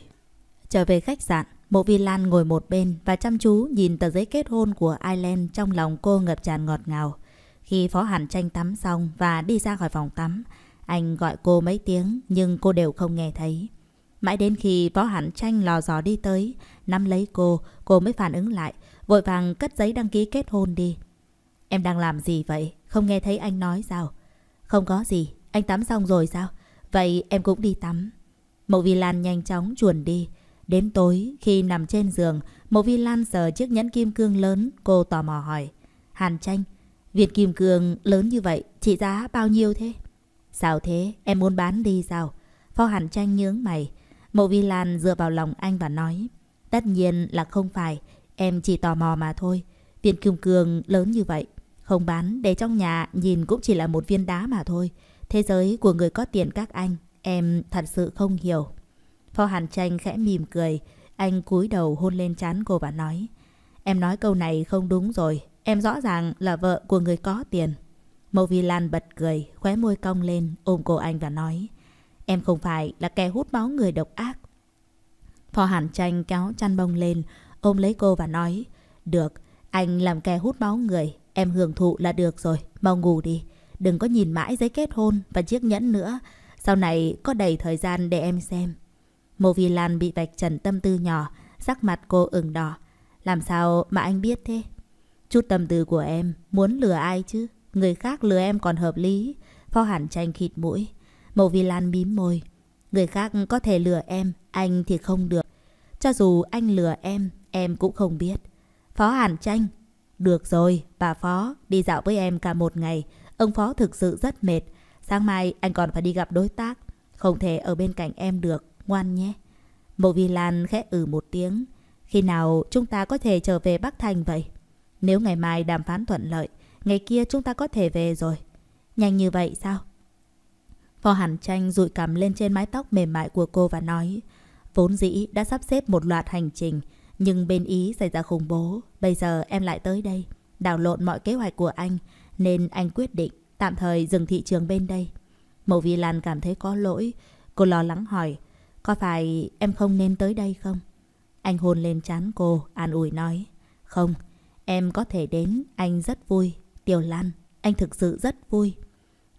Trở về khách sạn, Mộ Vi Lan ngồi một bên và chăm chú nhìn tờ giấy kết hôn của Ireland trong lòng cô ngập tràn ngọt ngào. Khi Phó Hàn Tranh tắm xong và đi ra khỏi phòng tắm, anh gọi cô mấy tiếng nhưng cô đều không nghe thấy. Mãi đến khi Phó Hàn Tranh lò dò đi tới, nắm lấy cô, cô mới phản ứng lại, vội vàng cất giấy đăng ký kết hôn đi. Em đang làm gì vậy? Không nghe thấy anh nói sao? Không có gì, anh tắm xong rồi sao? Vậy em cũng đi tắm. Mộ Vi Lan nhanh chóng chuồn đi. Đến tối, khi nằm trên giường, Mộ Vi Lan sờ chiếc nhẫn kim cương lớn, cô tò mò hỏi. Hàn tranh, viên kim cương lớn như vậy, trị giá bao nhiêu thế? Sao thế, em muốn bán đi sao? Phó Hàn tranh nhướng mày. Mộ Vi Lan dựa vào lòng anh và nói. Tất nhiên là không phải, em chỉ tò mò mà thôi. Viên kim cương lớn như vậy, không bán để trong nhà nhìn cũng chỉ là một viên đá mà thôi. Thế giới của người có tiền các anh, em thật sự không hiểu. Phó Hàn Tranh khẽ mỉm cười, anh cúi đầu hôn lên trán cô và nói. Em nói câu này không đúng rồi, em rõ ràng là vợ của người có tiền. Mâu Vi Lan bật cười, khóe môi cong lên, ôm cô anh và nói. Em không phải là kẻ hút máu người độc ác. Phò Hàn Tranh kéo chăn bông lên, ôm lấy cô và nói. Được, anh làm kẻ hút máu người, em hưởng thụ là được rồi, mau ngủ đi. Đừng có nhìn mãi giấy kết hôn và chiếc nhẫn nữa. Sau này có đầy thời gian để em xem. Mộ Vi Lan bị vạch trần tâm tư nhỏ, sắc mặt cô ửng đỏ. Làm sao mà anh biết thế? Chút tâm tư của em, muốn lừa ai chứ? Người khác lừa em còn hợp lý. Phó hẳn Tranh khịt mũi. Mộ Vi Lan mím môi. Người khác có thể lừa em, anh thì không được. Cho dù anh lừa em, em cũng không biết. Phó hẳn Tranh. Được rồi, bà Phó, đi dạo với em cả một ngày. Ông Phó thực sự rất mệt. Sáng mai anh còn phải đi gặp đối tác. Không thể ở bên cạnh em được ngoan nhé. Mộ Vi Lan khẽ ừ một tiếng. Khi nào chúng ta có thể trở về Bắc Thành vậy? Nếu ngày mai đàm phán thuận lợi, ngày kia chúng ta có thể về rồi. Nhanh như vậy sao? Phò Hàn Tranh rụi cằm lên trên mái tóc mềm mại của cô và nói Vốn dĩ đã sắp xếp một loạt hành trình Nhưng bên Ý xảy ra khủng bố Bây giờ em lại tới đây Đảo lộn mọi kế hoạch của anh Nên anh quyết định tạm thời dừng thị trường bên đây Mậu Vi Lan cảm thấy có lỗi Cô lo lắng hỏi có phải em không nên tới đây không? Anh hôn lên chán cô, an ủi nói. Không, em có thể đến, anh rất vui. Tiểu Lan, anh thực sự rất vui.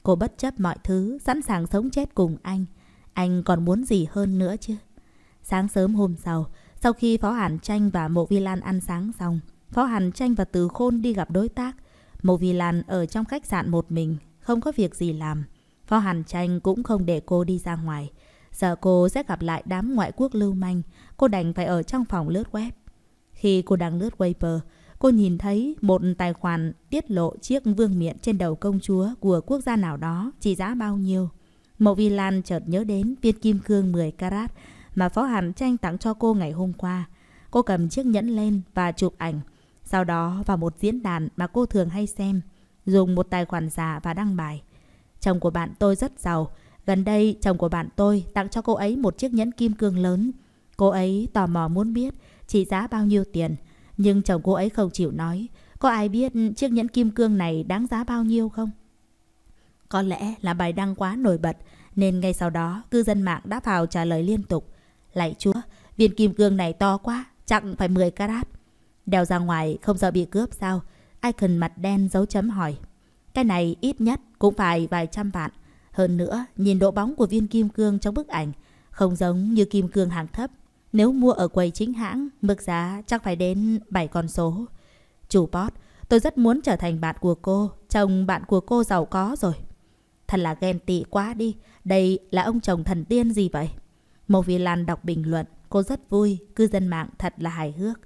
Cô bất chấp mọi thứ, sẵn sàng sống chết cùng anh. Anh còn muốn gì hơn nữa chứ? Sáng sớm hôm sau, sau khi Phó Hàn Tranh và Mộ Vi Lan ăn sáng xong, Phó Hàn Tranh và Từ Khôn đi gặp đối tác. Mộ Vi Lan ở trong khách sạn một mình, không có việc gì làm. Phó Hàn Tranh cũng không để cô đi ra ngoài. Giờ cô sẽ gặp lại đám ngoại quốc lưu manh. Cô đành phải ở trong phòng lướt web. Khi cô đang lướt Weibo, cô nhìn thấy một tài khoản tiết lộ chiếc vương miện trên đầu công chúa của quốc gia nào đó trị giá bao nhiêu. Mộ Vi Lan chợt nhớ đến viên kim cương 10 carat mà Phó Hàn Tranh tặng cho cô ngày hôm qua. Cô cầm chiếc nhẫn lên và chụp ảnh. Sau đó vào một diễn đàn mà cô thường hay xem, dùng một tài khoản giả và đăng bài. Chồng của bạn tôi rất giàu, Gần đây, chồng của bạn tôi tặng cho cô ấy một chiếc nhẫn kim cương lớn. Cô ấy tò mò muốn biết trị giá bao nhiêu tiền, nhưng chồng cô ấy không chịu nói. Có ai biết chiếc nhẫn kim cương này đáng giá bao nhiêu không? Có lẽ là bài đăng quá nổi bật, nên ngay sau đó cư dân mạng đã vào trả lời liên tục. Lạy chúa, viên kim cương này to quá, chẳng phải 10 carat. Đeo ra ngoài không sợ bị cướp sao? Icon mặt đen dấu chấm hỏi. Cái này ít nhất cũng phải vài trăm vạn. Hơn nữa, nhìn độ bóng của viên kim cương trong bức ảnh không giống như kim cương hàng thấp. Nếu mua ở quầy chính hãng, mức giá chắc phải đến 7 con số. Chủ Bót, tôi rất muốn trở thành bạn của cô, chồng bạn của cô giàu có rồi. Thật là ghen tị quá đi, đây là ông chồng thần tiên gì vậy? một vị Lan đọc bình luận, cô rất vui, cư dân mạng thật là hài hước.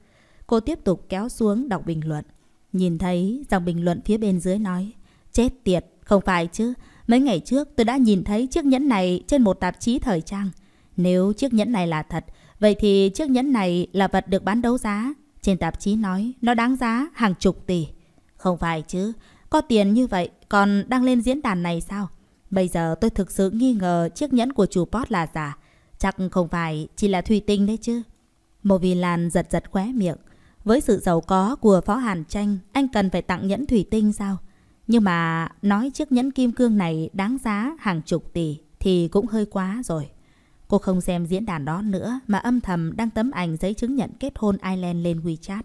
Cô tiếp tục kéo xuống đọc bình luận. Nhìn thấy dòng bình luận phía bên dưới nói, chết tiệt, không phải chứ, Mấy ngày trước tôi đã nhìn thấy chiếc nhẫn này trên một tạp chí thời trang. Nếu chiếc nhẫn này là thật, vậy thì chiếc nhẫn này là vật được bán đấu giá. Trên tạp chí nói nó đáng giá hàng chục tỷ. Không phải chứ, có tiền như vậy còn đang lên diễn đàn này sao? Bây giờ tôi thực sự nghi ngờ chiếc nhẫn của chủ Pot là giả. Chắc không phải chỉ là thủy tinh đấy chứ. Mộ Vì Lan giật giật khóe miệng. Với sự giàu có của Phó Hàn Tranh, anh cần phải tặng nhẫn thủy tinh sao? Nhưng mà nói chiếc nhẫn kim cương này đáng giá hàng chục tỷ thì cũng hơi quá rồi. Cô không xem diễn đàn đó nữa mà âm thầm đăng tấm ảnh giấy chứng nhận kết hôn Ireland lên WeChat.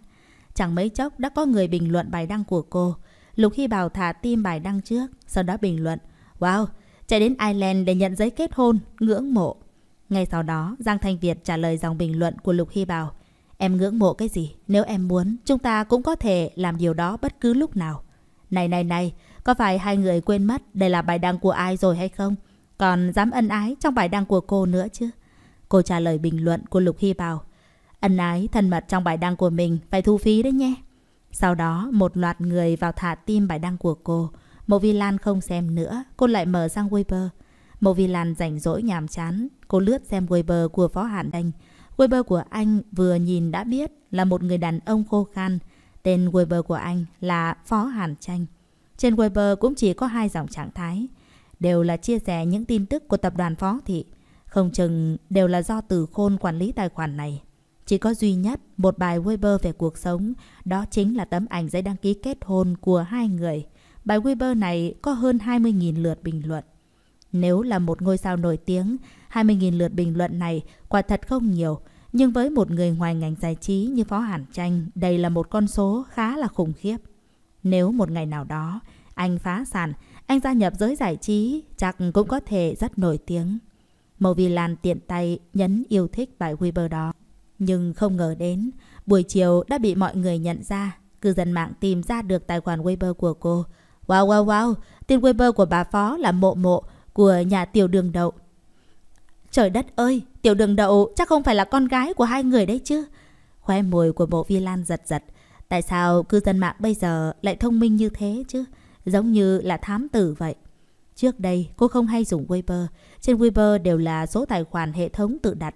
Chẳng mấy chốc đã có người bình luận bài đăng của cô. Lục Hy Bảo thả tim bài đăng trước, sau đó bình luận. Wow, chạy đến Ireland để nhận giấy kết hôn, ngưỡng mộ. Ngay sau đó, Giang Thanh Việt trả lời dòng bình luận của Lục Hy Bảo. Em ngưỡng mộ cái gì? Nếu em muốn, chúng ta cũng có thể làm điều đó bất cứ lúc nào. Này này này, có phải hai người quên mất đây là bài đăng của ai rồi hay không? Còn dám ân ái trong bài đăng của cô nữa chứ? Cô trả lời bình luận của Lục Hy bảo. Ân ái thân mật trong bài đăng của mình phải thu phí đấy nhé. Sau đó một loạt người vào thả tim bài đăng của cô. Mộ Vi Lan không xem nữa, cô lại mở sang Weibo. Mộ Vi Lan rảnh rỗi nhàm chán, cô lướt xem Weibo của Phó Hàn Anh. Weibo của anh vừa nhìn đã biết là một người đàn ông khô khan, Tên Weber của anh là Phó Hàn Tranh. Trên Weber cũng chỉ có hai dòng trạng thái. Đều là chia sẻ những tin tức của tập đoàn Phó Thị. Không chừng đều là do Từ Khôn quản lý tài khoản này. Chỉ có duy nhất một bài Weber về cuộc sống, đó chính là tấm ảnh giấy đăng ký kết hôn của hai người. Bài Weber này có hơn 20.000 lượt bình luận. Nếu là một ngôi sao nổi tiếng, 20.000 lượt bình luận này quả thật không nhiều, nhưng với một người ngoài ngành giải trí như Phó Hàn Tranh, đây là một con số khá là khủng khiếp. Nếu một ngày nào đó anh phá sản, anh gia nhập giới giải trí chắc cũng có thể rất nổi tiếng. Mâu Vi Lan tiện tay nhấn yêu thích bài Weber đó. Nhưng không ngờ đến, buổi chiều đã bị mọi người nhận ra. Cư dân mạng tìm ra được tài khoản Weber của cô. Wow wow wow, tên Weber của bà Phó là mộ mộ của nhà tiểu đường đậu. Trời đất ơi, tiểu đường đậu chắc không phải là con gái của hai người đấy chứ. Khóe môi của bộ vi lan giật giật. Tại sao cư dân mạng bây giờ lại thông minh như thế chứ? Giống như là thám tử vậy. Trước đây cô không hay dùng Weibo. Trên Weibo đều là số tài khoản hệ thống tự đặt.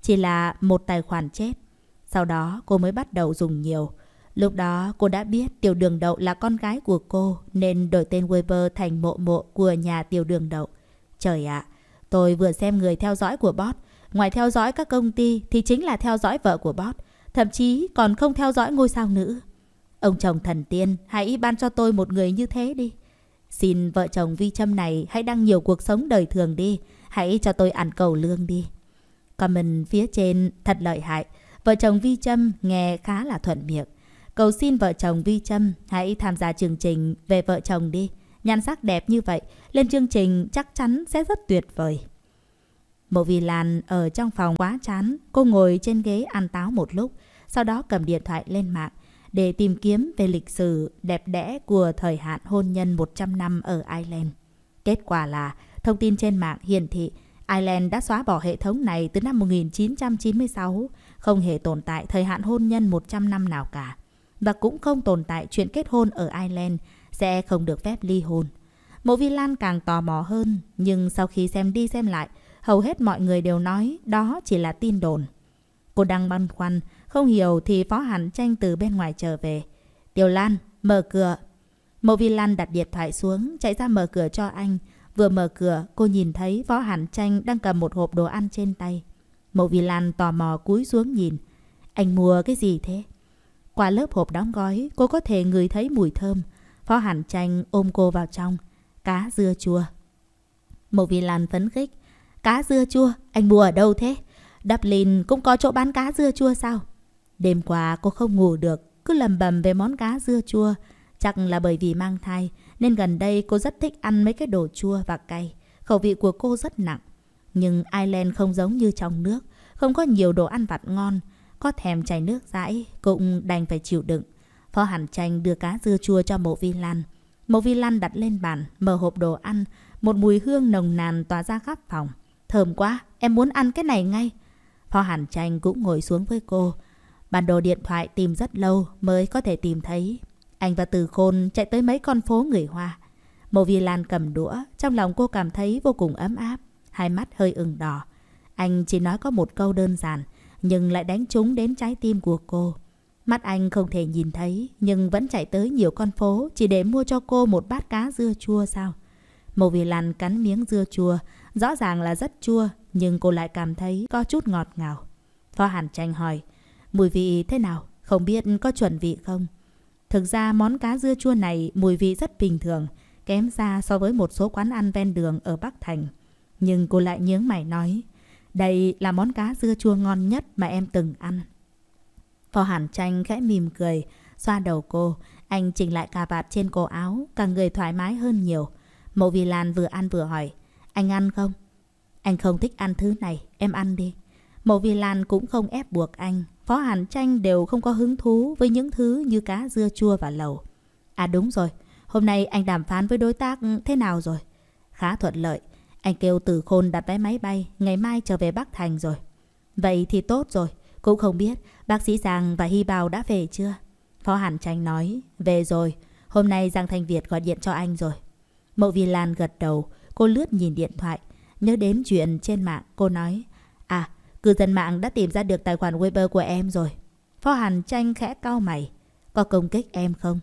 Chỉ là một tài khoản chết. Sau đó cô mới bắt đầu dùng nhiều. Lúc đó cô đã biết tiểu đường đậu là con gái của cô nên đổi tên Weibo thành mộ mộ của nhà tiểu đường đậu. Trời ạ! À, Tôi vừa xem người theo dõi của bot. Ngoài theo dõi các công ty thì chính là theo dõi vợ của bot. Thậm chí còn không theo dõi ngôi sao nữ. Ông chồng thần tiên, hãy ban cho tôi một người như thế đi. Xin vợ chồng vi trâm này hãy đăng nhiều cuộc sống đời thường đi. Hãy cho tôi ăn cầu lương đi. Comment phía trên thật lợi hại. Vợ chồng vi trâm nghe khá là thuận miệng. Cầu xin vợ chồng vi trâm hãy tham gia chương trình về vợ chồng đi. Nhan sắc đẹp như vậy, lên chương trình chắc chắn sẽ rất tuyệt vời. Mộ Vì làn ở trong phòng quá chán, cô ngồi trên ghế ăn táo một lúc, sau đó cầm điện thoại lên mạng để tìm kiếm về lịch sử đẹp đẽ của thời hạn hôn nhân 100 năm ở Ireland. Kết quả là thông tin trên mạng hiển thị Ireland đã xóa bỏ hệ thống này từ năm 1996, không hề tồn tại thời hạn hôn nhân 100 năm nào cả. Và cũng không tồn tại chuyện kết hôn ở Ireland sẽ không được phép ly hôn. Mộ Vi Lan càng tò mò hơn, nhưng sau khi xem đi xem lại, hầu hết mọi người đều nói đó chỉ là tin đồn. Cô đang băn khoăn, không hiểu thì Phó Hàn Tranh từ bên ngoài trở về. Tiểu Lan, mở cửa. Mộ Vi Lan đặt điện thoại xuống, chạy ra mở cửa cho anh. Vừa mở cửa, cô nhìn thấy Phó Hàn Tranh đang cầm một hộp đồ ăn trên tay. Mộ Vi Lan tò mò cúi xuống nhìn. Anh mua cái gì thế? Qua lớp hộp đóng gói, cô có thể ngửi thấy mùi thơm. Phó Hàn Tranh ôm cô vào trong. Cá dưa chua. Mộ Vi Lan phấn khích. Cá dưa chua? Anh mua ở đâu thế? Dublin cũng có chỗ bán cá dưa chua sao? Đêm qua cô không ngủ được, cứ lầm bầm về món cá dưa chua. Chắc là bởi vì mang thai, nên gần đây cô rất thích ăn mấy cái đồ chua và cay. Khẩu vị của cô rất nặng. Nhưng Ireland không giống như trong nước, không có nhiều đồ ăn vặt ngon. Có thèm chảy nước dãi, cũng đành phải chịu đựng. Phó Hàn Tranh đưa cá dưa chua cho Mộ Vi Lan. Mộ Vi Lan đặt lên bàn, mở hộp đồ ăn. Một mùi hương nồng nàn tỏa ra khắp phòng. Thơm quá, em muốn ăn cái này ngay. Phó Hàn Tranh cũng ngồi xuống với cô. Bản đồ điện thoại tìm rất lâu mới có thể tìm thấy. Anh và Từ Khôn chạy tới mấy con phố người Hoa. Mộ Vi Lan cầm đũa, trong lòng cô cảm thấy vô cùng ấm áp. Hai mắt hơi ửng đỏ. Anh chỉ nói có một câu đơn giản, nhưng lại đánh trúng đến trái tim của cô. Mắt anh không thể nhìn thấy, nhưng vẫn chạy tới nhiều con phố chỉ để mua cho cô một bát cá dưa chua sao? Mộ Vì Lan cắn miếng dưa chua, rõ ràng là rất chua, nhưng cô lại cảm thấy có chút ngọt ngào. Phó Hàn Tranh hỏi, mùi vị thế nào? Không biết có chuẩn vị không? Thực ra món cá dưa chua này mùi vị rất bình thường, kém xa so với một số quán ăn ven đường ở Bắc Thành. Nhưng cô lại nhướng mày nói, đây là món cá dưa chua ngon nhất mà em từng ăn. Phò Hàn Tranh khẽ mỉm cười, xoa đầu cô. Anh chỉnh lại cà vạt trên cổ áo, cả người thoải mái hơn nhiều. Mộ Vi Lan vừa ăn vừa hỏi, anh ăn không? Anh không thích ăn thứ này, em ăn đi. Mộ Vi Lan cũng không ép buộc anh. Phó Hàn Tranh đều không có hứng thú với những thứ như cá dưa chua và lẩu. À đúng rồi, hôm nay anh đàm phán với đối tác thế nào rồi? Khá thuận lợi. Anh kêu Tử khôn đặt vé máy bay, ngày mai trở về Bắc Thành rồi. Vậy thì tốt rồi. Cũng không biết Bác sĩ Giang và Hy Bào đã về chưa? Phó Hàn Tranh nói, về rồi. Hôm nay Giang Thanh Việt gọi điện cho anh rồi. Mộ Vi Lan gật đầu, cô lướt nhìn điện thoại. Nhớ đến chuyện trên mạng, cô nói. À, cư dân mạng đã tìm ra được tài khoản Weibo của em rồi. Phó Hàn Tranh khẽ cau mày. Có công kích em không?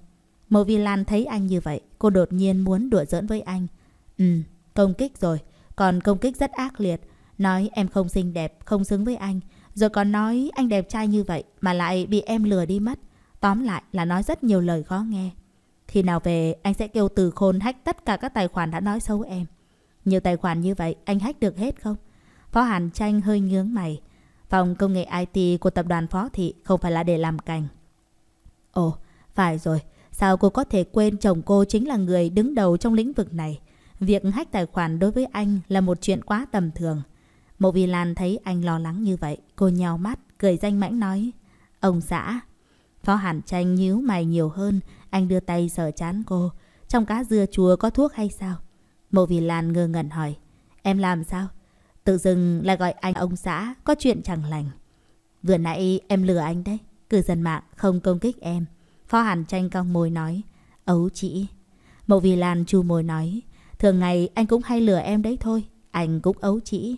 Mộ Vi Lan thấy anh như vậy, cô đột nhiên muốn đùa giỡn với anh. Ừ, công kích rồi, còn công kích rất ác liệt. Nói em không xinh đẹp, không xứng với anh, rồi còn nói anh đẹp trai như vậy mà lại bị em lừa đi mất. Tóm lại là nói rất nhiều lời khó nghe. Khi nào về anh sẽ kêu từ khôn hách tất cả các tài khoản đã nói xấu em. Nhiều tài khoản như vậy anh hách được hết không? Phó Hàn Tranh hơi nhướng mày. Phòng công nghệ IT của tập đoàn Phó Thị không phải là để làm cành. Ồ, phải rồi. Sao cô có thể quên chồng cô chính là người đứng đầu trong lĩnh vực này? Việc hách tài khoản đối với anh là một chuyện quá tầm thường. Mộ Vi Lan thấy anh lo lắng như vậy, cô nhào mắt, cười danh mãnh nói. Ông xã. Phó Hàn Tranh nhíu mày nhiều hơn, anh đưa tay sờ chán cô. Trong cá dưa chua có thuốc hay sao? Mộ Vi Lan ngơ ngẩn hỏi. Em làm sao? Tự dưng lại gọi anh ông xã, có chuyện chẳng lành. Vừa nãy em lừa anh đấy. Cư dân mạng không công kích em. Phó Hàn Tranh cong môi nói. Ấu chỉ." Mộ Vi Lan chu môi nói. Thường ngày anh cũng hay lừa em đấy thôi. Anh cũng ấu chỉ."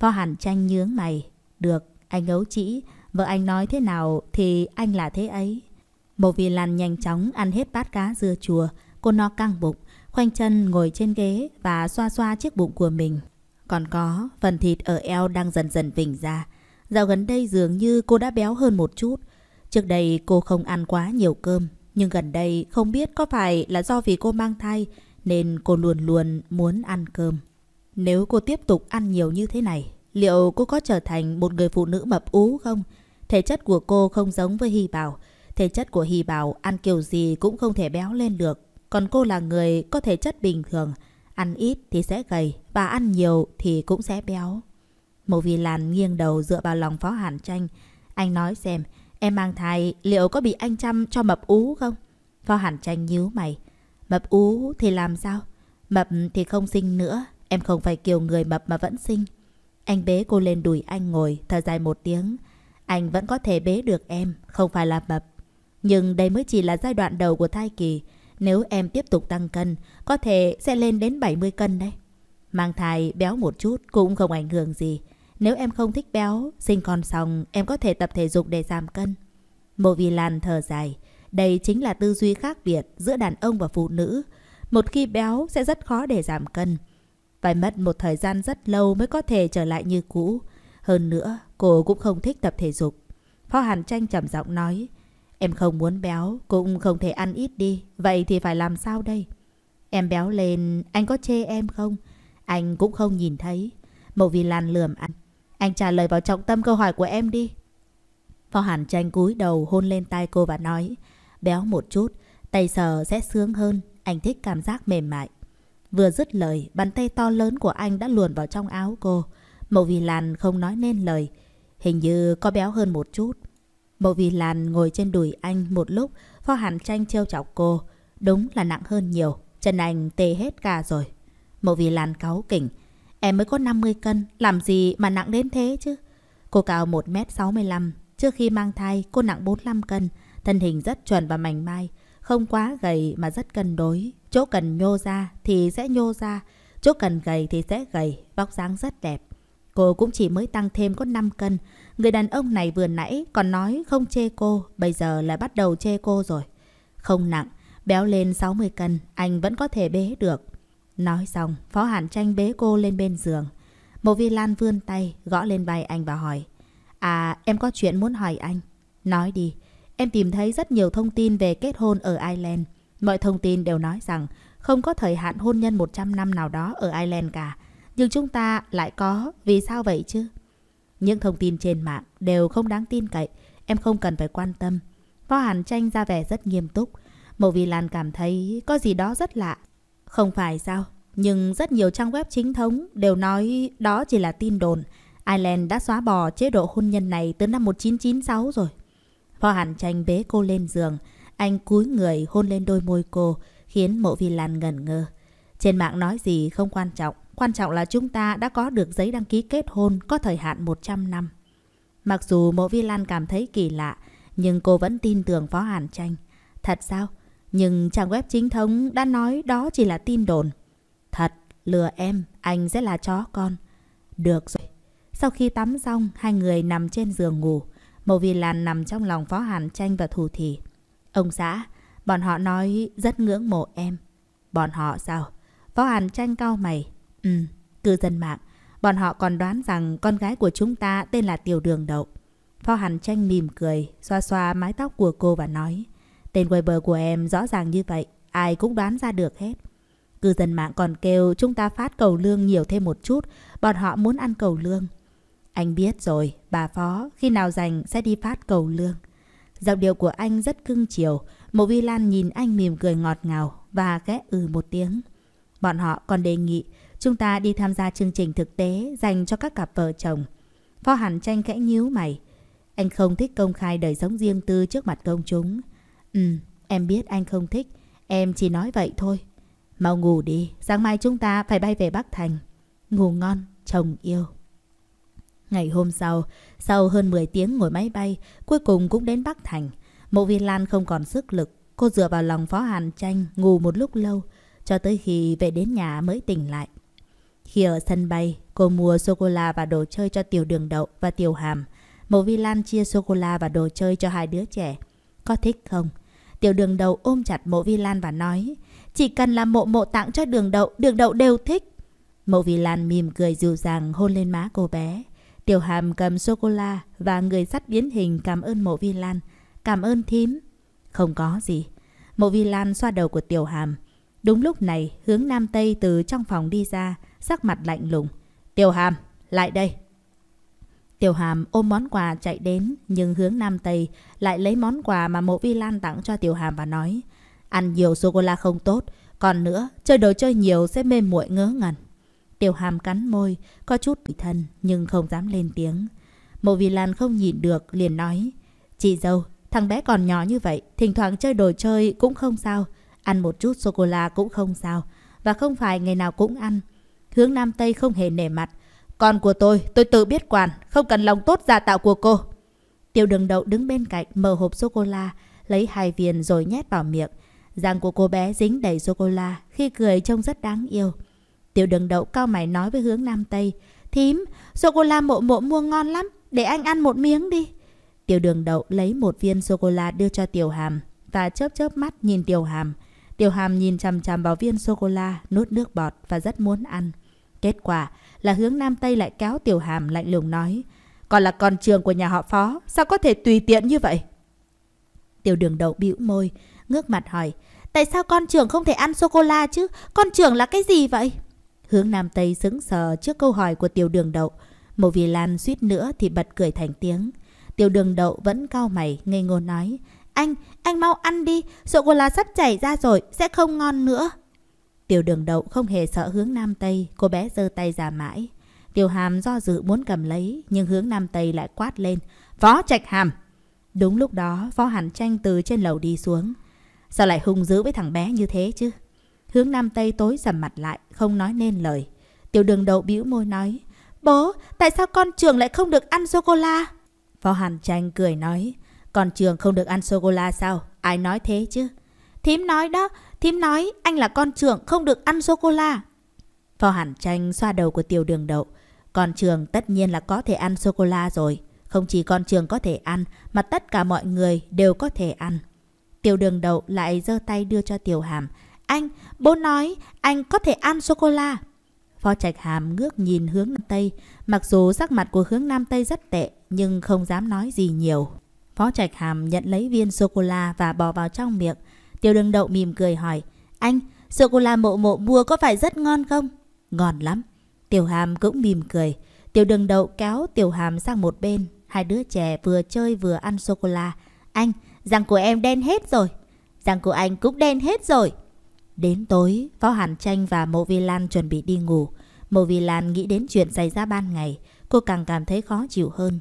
Phó Hàn Tranh nhướng mày. Được, anh ấu chỉ, vợ anh nói thế nào thì anh là thế ấy. một vì làn nhanh chóng ăn hết bát cá dưa chùa, cô no căng bụng, khoanh chân ngồi trên ghế và xoa xoa chiếc bụng của mình. Còn có, phần thịt ở eo đang dần dần vỉnh ra. Dạo gần đây dường như cô đã béo hơn một chút. Trước đây cô không ăn quá nhiều cơm, nhưng gần đây không biết có phải là do vì cô mang thai nên cô luôn luôn muốn ăn cơm. Nếu cô tiếp tục ăn nhiều như thế này, liệu cô có trở thành một người phụ nữ mập ú không? Thể chất của cô không giống với Hy Bảo. Thể chất của Hy Bảo ăn kiểu gì cũng không thể béo lên được. Còn cô là người có thể chất bình thường. Ăn ít thì sẽ gầy và ăn nhiều thì cũng sẽ béo. Mộ Vi Lan nghiêng đầu dựa vào lòng Phó Hàn Tranh. Anh nói xem, em mang thai liệu có bị anh chăm cho mập ú không? Phó Hàn Tranh nhíu mày. Mập ú thì làm sao? Mập thì không sinh nữa. Em không phải kiểu người mập mà vẫn xinh. Anh bế cô lên đùi anh ngồi, thở dài một tiếng. Anh vẫn có thể bế được em, không phải là mập. Nhưng đây mới chỉ là giai đoạn đầu của thai kỳ. Nếu em tiếp tục tăng cân, có thể sẽ lên đến 70 cân đấy. Mang thai béo một chút cũng không ảnh hưởng gì. Nếu em không thích béo, sinh con xong em có thể tập thể dục để giảm cân. Mộ Vi Lan thở dài. Đây chính là tư duy khác biệt giữa đàn ông và phụ nữ. Một khi béo sẽ rất khó để giảm cân. Phải mất một thời gian rất lâu mới có thể trở lại như cũ. Hơn nữa, cô cũng không thích tập thể dục. Phó Hàn Tranh trầm giọng nói. Em không muốn béo, cũng không thể ăn ít đi. Vậy thì phải làm sao đây? Em béo lên, anh có chê em không? Anh cũng không nhìn thấy. Mộ Vi Lan lườm anh. Anh trả lời vào trọng tâm câu hỏi của em đi. Phó Hàn Tranh cúi đầu hôn lên tay cô và nói. Béo một chút, tay sờ sẽ sướng hơn. Anh thích cảm giác mềm mại. Vừa dứt lời, bàn tay to lớn của anh đã luồn vào trong áo cô. Mậu Vi Lan không nói nên lời. Hình như có béo hơn một chút. Mậu Vi Lan ngồi trên đùi anh một lúc, Phó Hàn Tranh trêu chọc cô. Đúng là nặng hơn nhiều, chân anh tê hết cả rồi. Mậu Vi Lan cáu kỉnh. Em mới có 50 cân, làm gì mà nặng đến thế chứ? Cô cao 1m65, trước khi mang thai cô nặng 45 cân, thân hình rất chuẩn và mảnh mai. Không quá gầy mà rất cân đối. Chỗ cần nhô ra thì sẽ nhô ra. Chỗ cần gầy thì sẽ gầy. Vóc dáng rất đẹp. Cô cũng chỉ mới tăng thêm có 5 cân. Người đàn ông này vừa nãy còn nói không chê cô. Bây giờ lại bắt đầu chê cô rồi. Không nặng. Béo lên 60 cân. Anh vẫn có thể bế được. Nói xong, Phó Hàn Tranh bế cô lên bên giường. Mộ Vi Lan vươn tay, gõ lên vai anh và hỏi. À, em có chuyện muốn hỏi anh. Nói đi em tìm thấy rất nhiều thông tin về kết hôn ở Ireland. Mọi thông tin đều nói rằng không có thời hạn hôn nhân 100 năm nào đó ở Ireland cả. Nhưng chúng ta lại có, vì sao vậy chứ? Những thông tin trên mạng đều không đáng tin cậy, em không cần phải quan tâm. Phó Hàn Tranh ra vẻ rất nghiêm túc. Mộ Vì Lan cảm thấy có gì đó rất lạ. Không phải sao, nhưng rất nhiều trang web chính thống đều nói đó chỉ là tin đồn. Ireland đã xóa bỏ chế độ hôn nhân này từ năm 1996 rồi. Phó Hàn Tranh bế cô lên giường. Anh cúi người hôn lên đôi môi cô, khiến mộ vi lan ngẩn ngơ. Trên mạng nói gì không quan trọng. Quan trọng là chúng ta đã có được giấy đăng ký kết hôn có thời hạn 100 năm. Mặc dù mộ vi lan cảm thấy kỳ lạ, nhưng cô vẫn tin tưởng Phó Hàn Tranh. Thật sao? Nhưng trang web chính thống đã nói đó chỉ là tin đồn. Thật, lừa em, anh sẽ là chó con. Được rồi. Sau khi tắm xong, hai người nằm trên giường ngủ. Mộ Vì Lan nằm trong lòng Phó Hàn Tranh và Thù Thị. Ông xã, bọn họ nói rất ngưỡng mộ em. Bọn họ sao? Phó Hàn Tranh cao mày. Ừ, cư dân mạng. Bọn họ còn đoán rằng con gái của chúng ta tên là Tiểu Đường Đậu. Phó Hàn Tranh mỉm cười, xoa xoa mái tóc của cô và nói. Tên Weber của em rõ ràng như vậy, ai cũng đoán ra được hết. Cư dân mạng còn kêu chúng ta phát cầu lương nhiều thêm một chút, bọn họ muốn ăn cầu lương. Anh biết rồi, bà Phó, khi nào rảnh sẽ đi phát cầu lương. Giọng điệu của anh rất cưng chiều, Mộ Vi Lan nhìn anh mỉm cười ngọt ngào và ghé ừ một tiếng. Bọn họ còn đề nghị chúng ta đi tham gia chương trình thực tế dành cho các cặp vợ chồng. Phó Hàn Tranh kẽ nhíu mày. Anh không thích công khai đời sống riêng tư trước mặt công chúng. Ừ, em biết anh không thích. Em chỉ nói vậy thôi. Mau ngủ đi, sáng mai chúng ta phải bay về Bắc Thành. Ngủ ngon, chồng yêu. Ngày hôm sau, sau hơn 10 tiếng ngồi máy bay, cuối cùng cũng đến Bắc Thành. Mộ Vi Lan không còn sức lực, cô dựa vào lòng Phó Hàn Tranh ngủ một lúc lâu, cho tới khi về đến nhà mới tỉnh lại. Khi ở sân bay, cô mua sô-cô-la và đồ chơi cho Tiểu Đường Đậu và Tiểu Hàm. Mộ Vi Lan chia sô-cô-la và đồ chơi cho hai đứa trẻ. Có thích không? Tiểu Đường Đậu ôm chặt Mộ Vi Lan và nói, chỉ cần là mộ mộ tặng cho Đường Đậu, Đường Đậu đều thích. Mộ Vi Lan mỉm cười dịu dàng hôn lên má cô bé. Tiểu hàm cầm sô-cô-la và người sắt biến hình cảm ơn mộ vi lan. Cảm ơn thím. Không có gì. Mộ vi lan xoa đầu của tiểu hàm. Đúng lúc này, hướng Nam Tây từ trong phòng đi ra, sắc mặt lạnh lùng. Tiểu hàm, lại đây. Tiểu Hàm ôm món quà chạy đến, nhưng hướng Nam Tây lại lấy món quà mà Mộ Vi Lan tặng cho Tiểu Hàm và nói. Ăn nhiều sô-cô-la không tốt, còn nữa, chơi đồ chơi nhiều sẽ mê muội ngớ ngẩn. Tiểu hàm cắn môi, có chút tủi thân nhưng không dám lên tiếng. Mộ Vì Lan không nhìn được, liền nói. Chị dâu, thằng bé còn nhỏ như vậy, thỉnh thoảng chơi đồ chơi cũng không sao. Ăn một chút sô-cô-la cũng không sao. Và không phải ngày nào cũng ăn. Hướng Nam Tây không hề nể mặt. Con của tôi, tôi tự biết quản, không cần lòng tốt giả tạo của cô. Tiểu đường đậu đứng bên cạnh, mở hộp sô-cô-la, lấy hai viên rồi nhét vào miệng. Răng của cô bé dính đầy sô-cô-la, khi cười trông rất đáng yêu. Tiểu đường đậu cao mày nói với hướng Nam Tây. Thím, sô-cô-la mộ mộ mua ngon lắm, để anh ăn một miếng đi. Tiểu đường đậu lấy một viên sô-cô-la đưa cho Tiểu Hàm và chớp chớp mắt nhìn Tiểu Hàm. Tiểu Hàm nhìn chằm chằm vào viên sô-cô-la, nuốt nước bọt và rất muốn ăn. Kết quả là hướng Nam Tây lại kéo Tiểu Hàm lạnh lùng nói. Còn là con trường của nhà họ phó, sao có thể tùy tiện như vậy? Tiểu đường đậu bĩu môi, ngước mặt hỏi. Tại sao con trưởng không thể ăn sô-cô-la chứ? Con trưởng là cái gì vậy? Hướng Nam Tây sững sờ trước câu hỏi của tiểu đường đậu. Mộ Vì Lan suýt nữa thì bật cười thành tiếng. Tiểu đường đậu vẫn cao mày, ngây ngô nói. Anh, anh mau ăn đi, sô-cô-la sắp chảy ra rồi, sẽ không ngon nữa. Tiểu đường đậu không hề sợ hướng Nam Tây, cô bé giơ tay ra mãi. Tiểu hàm do dự muốn cầm lấy, nhưng hướng Nam Tây lại quát lên. Phó trạch hàm! Đúng lúc đó, phó hàn tranh từ trên lầu đi xuống. Sao lại hung dữ với thằng bé như thế chứ? Hướng Nam Tây tối sầm mặt lại, không nói nên lời. Tiểu đường đậu bĩu môi nói, Bố, tại sao con trường lại không được ăn sô-cô-la? Phó Hàn Tranh cười nói, Con trường không được ăn sô-cô-la sao? Ai nói thế chứ? Thím nói đó, thím nói anh là con trưởng không được ăn sô-cô-la. Phó Hàn Tranh xoa đầu của tiểu đường đậu. Con trường tất nhiên là có thể ăn sô-cô-la rồi. Không chỉ con trường có thể ăn, mà tất cả mọi người đều có thể ăn. Tiểu đường đậu lại giơ tay đưa cho tiểu hàm. Anh, bố nói anh có thể ăn sô-cô-la. Phó Trạch Hàm ngước nhìn hướng Nam Tây. Mặc dù sắc mặt của hướng Nam Tây rất tệ, nhưng không dám nói gì nhiều. Phó Trạch Hàm nhận lấy viên sô-cô-la và bỏ vào trong miệng. Tiêu đường đậu mỉm cười hỏi. Anh, sô-cô-la mộ mộ mua có phải rất ngon không? Ngon lắm. Tiểu Hàm cũng mỉm cười. Tiểu đường đậu kéo Tiểu Hàm sang một bên. Hai đứa trẻ vừa chơi vừa ăn sô-cô-la. Anh, răng của em đen hết rồi. Răng của anh cũng đen hết rồi. Đến tối, Võ Hàn Tranh và Mộ Vi Lan chuẩn bị đi ngủ. Mộ Vi Lan nghĩ đến chuyện xảy ra ban ngày, cô càng cảm thấy khó chịu hơn.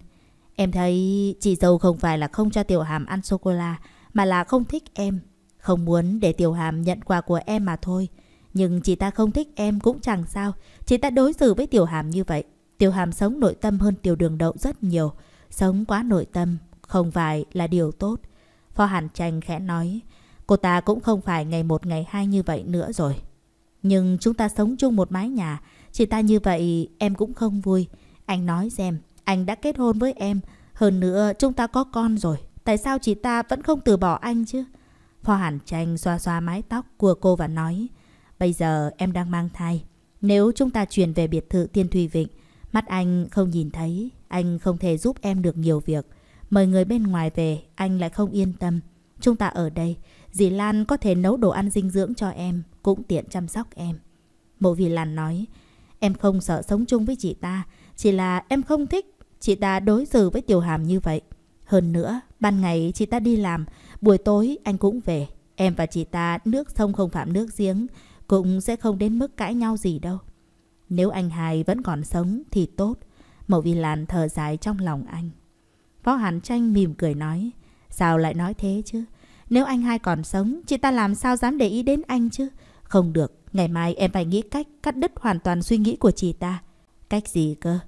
Em thấy chị dâu không phải là không cho Tiểu Hàm ăn sô-cô-la, mà là không thích em. Không muốn để Tiểu Hàm nhận quà của em mà thôi. Nhưng chị ta không thích em cũng chẳng sao. Chị ta đối xử với Tiểu Hàm như vậy. Tiểu Hàm sống nội tâm hơn Tiểu Đường Đậu rất nhiều. Sống quá nội tâm, không phải là điều tốt. Phó Hàn Tranh khẽ nói, Cô ta cũng không phải ngày một ngày hai như vậy nữa rồi. Nhưng chúng ta sống chung một mái nhà, chị ta như vậy em cũng không vui. Anh nói xem, anh đã kết hôn với em, hơn nữa chúng ta có con rồi. Tại sao chị ta vẫn không từ bỏ anh chứ? phò hẳn Tranh xoa xoa mái tóc của cô và nói Bây giờ em đang mang thai. Nếu chúng ta chuyển về biệt thự Tiên Thùy Vịnh, mắt anh không nhìn thấy, anh không thể giúp em được nhiều việc. Mời người bên ngoài về, anh lại không yên tâm. Chúng ta ở đây, Dì Lan có thể nấu đồ ăn dinh dưỡng cho em, cũng tiện chăm sóc em. Mộ Vì Lan nói, em không sợ sống chung với chị ta, chỉ là em không thích chị ta đối xử với Tiểu Hàm như vậy. Hơn nữa, ban ngày chị ta đi làm, buổi tối anh cũng về. Em và chị ta nước sông không phạm nước giếng, cũng sẽ không đến mức cãi nhau gì đâu. Nếu anh Hai vẫn còn sống thì tốt. Mậu vì Lan thở dài trong lòng anh. Phó Hàn Tranh mỉm cười nói. Sao lại nói thế chứ? Nếu anh hai còn sống, chị ta làm sao dám để ý đến anh chứ? Không được, ngày mai em phải nghĩ cách cắt đứt hoàn toàn suy nghĩ của chị ta. Cách gì cơ?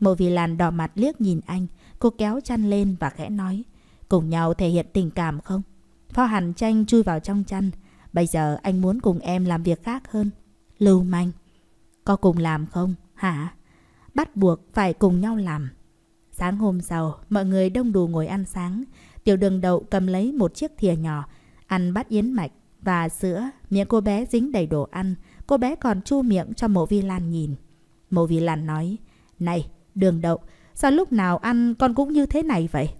Mộ Vì làn đỏ mặt liếc nhìn anh, cô kéo chăn lên và khẽ nói. Cùng nhau thể hiện tình cảm không? Phó Hàn Tranh chui vào trong chăn. Bây giờ anh muốn cùng em làm việc khác hơn. Lưu manh. Có cùng làm không? Hả? Bắt buộc phải cùng nhau làm. Sáng hôm sau, mọi người đông đủ ngồi ăn sáng. Tiểu đường đậu cầm lấy một chiếc thìa nhỏ, ăn bát yến mạch và sữa, miệng cô bé dính đầy đồ ăn. Cô bé còn chu miệng cho Mộ Vi Lan nhìn. Mộ Vi Lan nói, Này, đường đậu, sao lúc nào ăn con cũng như thế này vậy?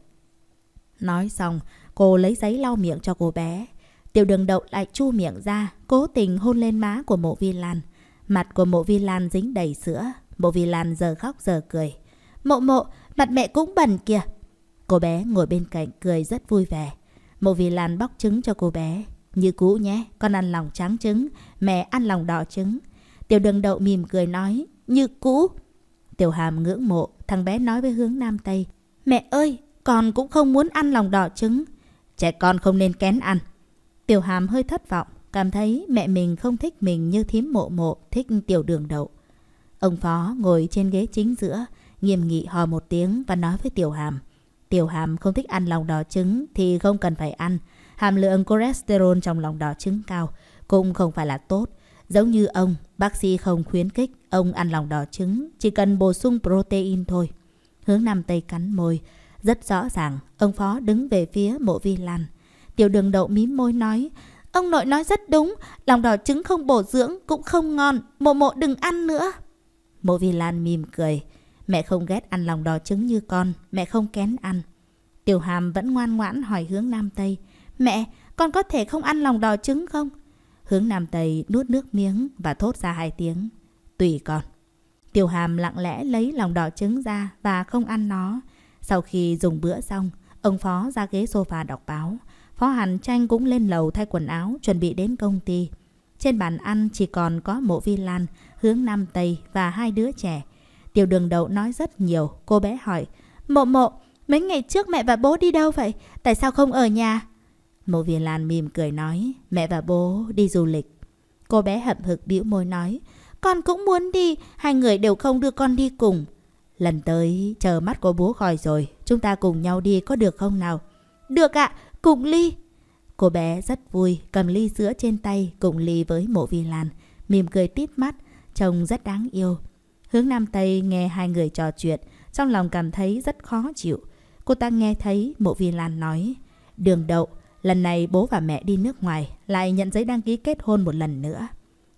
Nói xong, cô lấy giấy lau miệng cho cô bé. Tiểu đường đậu lại chu miệng ra, cố tình hôn lên má của Mộ Vi Lan. Mặt của Mộ Vi Lan dính đầy sữa. Mộ Vi Lan giờ khóc giờ cười. Mộ mộ, mặt mẹ cũng bẩn kìa, Cô bé ngồi bên cạnh cười rất vui vẻ. Một vị lan bóc trứng cho cô bé. Như cũ nhé, con ăn lòng trắng trứng, mẹ ăn lòng đỏ trứng. Tiểu đường đậu mỉm cười nói, như cũ. Tiểu hàm ngưỡng mộ, thằng bé nói với hướng Nam Tây. Mẹ ơi, con cũng không muốn ăn lòng đỏ trứng. Trẻ con không nên kén ăn. Tiểu hàm hơi thất vọng, cảm thấy mẹ mình không thích mình như thím mộ mộ thích tiểu đường đậu. Ông Phó ngồi trên ghế chính giữa, nghiêm nghị hò một tiếng và nói với Tiểu Hàm tiểu hàm không thích ăn lòng đỏ trứng thì không cần phải ăn. Hàm lượng cholesterol trong lòng đỏ trứng cao cũng không phải là tốt. Giống như ông, bác sĩ không khuyến khích ông ăn lòng đỏ trứng, chỉ cần bổ sung protein thôi. Hướng Nam Tây cắn môi. Rất rõ ràng, ông Phó đứng về phía mộ vi lan. Tiểu đường đậu mím môi nói, ông nội nói rất đúng, lòng đỏ trứng không bổ dưỡng, cũng không ngon, mộ mộ đừng ăn nữa. Mộ vi lan mỉm cười. Mẹ không ghét ăn lòng đỏ trứng như con, mẹ không kén ăn. Tiểu Hàm vẫn ngoan ngoãn hỏi hướng Nam Tây. Mẹ, con có thể không ăn lòng đỏ trứng không? Hướng Nam Tây nuốt nước miếng và thốt ra hai tiếng. Tùy con. Tiểu Hàm lặng lẽ lấy lòng đỏ trứng ra và không ăn nó. Sau khi dùng bữa xong, ông Phó ra ghế sofa đọc báo. Phó Hàn Tranh cũng lên lầu thay quần áo chuẩn bị đến công ty. Trên bàn ăn chỉ còn có mộ vi lan, hướng Nam Tây và hai đứa trẻ. Tiểu đường đầu nói rất nhiều. Cô bé hỏi. Mộ mộ, mấy ngày trước mẹ và bố đi đâu vậy? Tại sao không ở nhà? Mộ viên Lan mỉm cười nói. Mẹ và bố đi du lịch. Cô bé hậm hực bĩu môi nói. Con cũng muốn đi. Hai người đều không đưa con đi cùng. Lần tới chờ mắt của bố khỏi rồi. Chúng ta cùng nhau đi có được không nào? Được ạ, cùng ly. Cô bé rất vui, cầm ly sữa trên tay cùng ly với mộ vi lan. Mỉm cười tít mắt, trông rất đáng yêu. Hướng Nam Tây nghe hai người trò chuyện, trong lòng cảm thấy rất khó chịu. Cô ta nghe thấy Mộ Vi Lan nói, đường đậu, lần này bố và mẹ đi nước ngoài, lại nhận giấy đăng ký kết hôn một lần nữa.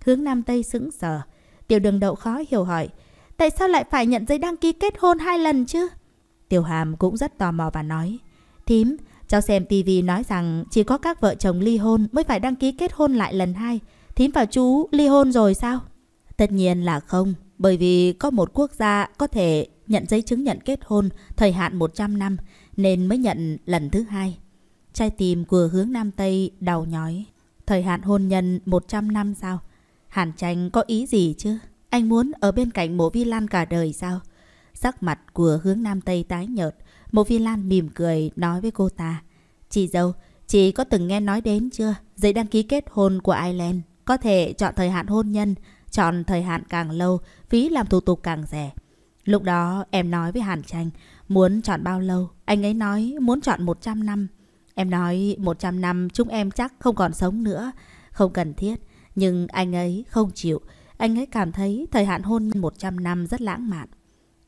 Hướng Nam Tây sững sờ, tiểu đường đậu khó hiểu hỏi, tại sao lại phải nhận giấy đăng ký kết hôn hai lần chứ? Tiểu Hàm cũng rất tò mò và nói, thím, cháu xem tivi nói rằng chỉ có các vợ chồng ly hôn mới phải đăng ký kết hôn lại lần hai. Thím và chú ly hôn rồi sao? Tất nhiên là không. Bởi vì có một quốc gia có thể nhận giấy chứng nhận kết hôn thời hạn 100 năm nên mới nhận lần thứ hai. Trái tim của hướng Nam Tây đau nhói. Thời hạn hôn nhân 100 năm sao? Hàn Tranh có ý gì chứ? Anh muốn ở bên cạnh mộ vi lan cả đời sao? Sắc mặt của hướng Nam Tây tái nhợt. Mộ vi lan mỉm cười nói với cô ta. Chị dâu, chị có từng nghe nói đến chưa? Giấy đăng ký kết hôn của Ireland có thể chọn thời hạn hôn nhân Chọn thời hạn càng lâu, phí làm thủ tục càng rẻ. Lúc đó em nói với Hàn Tranh muốn chọn bao lâu. Anh ấy nói muốn chọn 100 năm. Em nói 100 năm chúng em chắc không còn sống nữa. Không cần thiết. Nhưng anh ấy không chịu. Anh ấy cảm thấy thời hạn hôn nhân 100 năm rất lãng mạn.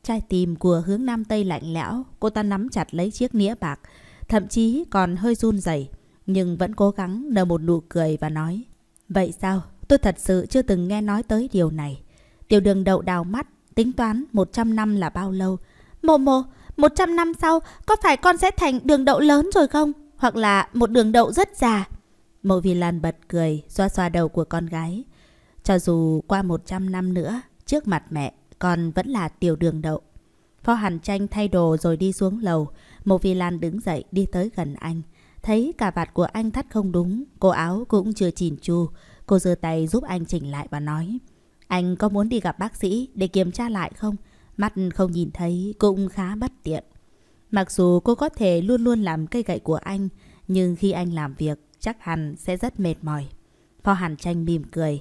Trái tim của hướng Nam Tây lạnh lẽo, cô ta nắm chặt lấy chiếc nĩa bạc, thậm chí còn hơi run rẩy nhưng vẫn cố gắng nở một nụ cười và nói. Vậy sao? Tôi thật sự chưa từng nghe nói tới điều này. Tiểu đường đậu đào mắt, tính toán 100 năm là bao lâu. Mộ mộ, 100 năm sau, có phải con sẽ thành đường đậu lớn rồi không? Hoặc là một đường đậu rất già? Mộ vì lan bật cười, xoa xoa đầu của con gái. Cho dù qua 100 năm nữa, trước mặt mẹ, con vẫn là tiểu đường đậu. Phó Hàn Tranh thay đồ rồi đi xuống lầu. Mộ Phi Lan đứng dậy đi tới gần anh. Thấy cả vạt của anh thắt không đúng, cổ áo cũng chưa chỉn chu. Cô giơ tay giúp anh chỉnh lại và nói Anh có muốn đi gặp bác sĩ để kiểm tra lại không? Mắt không nhìn thấy cũng khá bất tiện Mặc dù cô có thể luôn luôn làm cây gậy của anh Nhưng khi anh làm việc chắc hẳn sẽ rất mệt mỏi Phó Hàn Tranh mỉm cười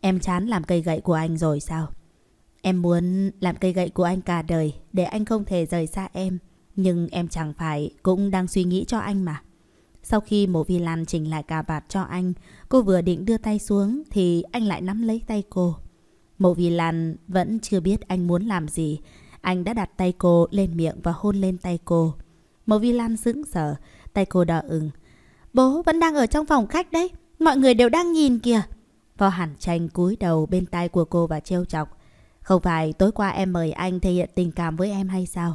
Em chán làm cây gậy của anh rồi sao? Em muốn làm cây gậy của anh cả đời để anh không thể rời xa em. Nhưng em chẳng phải cũng đang suy nghĩ cho anh mà. Sau khi mộ vi Lan chỉnh lại cà vạt cho anh, cô vừa định đưa tay xuống thì anh lại nắm lấy tay cô. Mộ vi Lan vẫn chưa biết anh muốn làm gì. Anh đã đặt tay cô lên miệng và hôn lên tay cô. Mộ vi Lan sững sờ, tay cô đỏ ửng. Bố vẫn đang ở trong phòng khách đấy, mọi người đều đang nhìn kìa. Phó hẳn Tranh cúi đầu bên tay của cô và trêu chọc. Không phải tối qua em mời anh thể hiện tình cảm với em hay sao?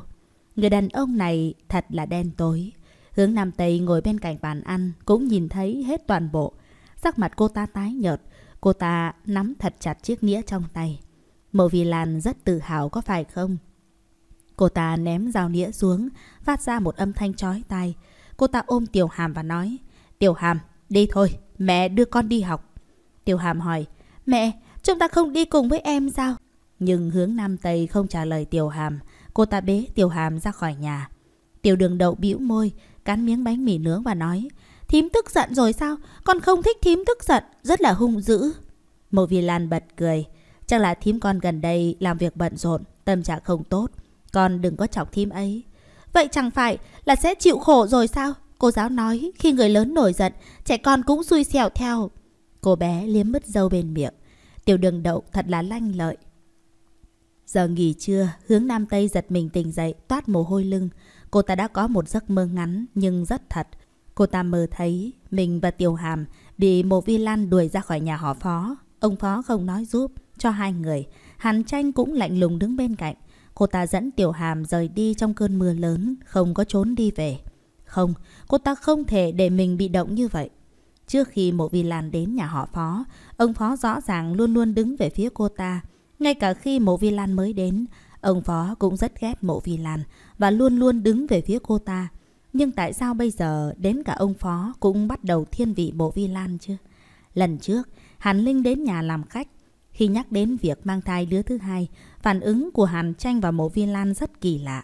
Người đàn ông này thật là đen tối, Hướng Nam Tây ngồi bên cạnh bàn ăn cũng nhìn thấy hết toàn bộ. Sắc mặt cô ta tái nhợt, cô ta nắm thật chặt chiếc nghĩa trong tay. Mộ vi Lan rất tự hào có phải không? Cô ta ném dao nĩa xuống, phát ra một âm thanh chói tai. Cô ta ôm Tiểu Hàm và nói, Tiểu Hàm, đi thôi, mẹ đưa con đi học. Tiểu Hàm hỏi, mẹ, chúng ta không đi cùng với em sao? Nhưng hướng Nam Tây không trả lời Tiểu Hàm, cô ta bế Tiểu Hàm ra khỏi nhà. Tiểu đường đậu bĩu môi, cắn miếng bánh mì nướng và nói Thím tức giận rồi sao? Con không thích thím tức giận, rất là hung dữ. Mộ Vi Lan bật cười. Chắc là thím con gần đây làm việc bận rộn, tâm trạng không tốt. Con đừng có chọc thím ấy. Vậy chẳng phải là sẽ chịu khổ rồi sao? Cô giáo nói khi người lớn nổi giận, trẻ con cũng xui xẻo theo. Cô bé liếm mứt dâu bên miệng. Tiểu đường đậu thật là lanh lợi. Giờ nghỉ trưa, hướng Nam Tây giật mình tỉnh dậy, toát mồ hôi lưng. Cô ta đã có một giấc mơ ngắn nhưng rất thật. Cô ta mơ thấy mình và Tiểu Hàm bị Mộ Vi Lan đuổi ra khỏi nhà họ phó. Ông phó không nói giúp cho hai người. Hàn Tranh cũng lạnh lùng đứng bên cạnh. Cô ta dẫn Tiểu Hàm rời đi trong cơn mưa lớn, không có trốn đi về. Không, cô ta không thể để mình bị động như vậy. Trước khi Mộ Vi Lan đến nhà họ phó, ông phó rõ ràng luôn luôn đứng về phía cô ta. Ngay cả khi Mộ Vi Lan mới đến, Ông Phó cũng rất ghét mộ Vi Lan và luôn luôn đứng về phía cô ta. Nhưng tại sao bây giờ đến cả ông Phó cũng bắt đầu thiên vị mộ Vi Lan chứ? Lần trước, Hàn Linh đến nhà làm khách. Khi nhắc đến việc mang thai đứa thứ hai, phản ứng của Hàn Tranh và mộ Vi Lan rất kỳ lạ.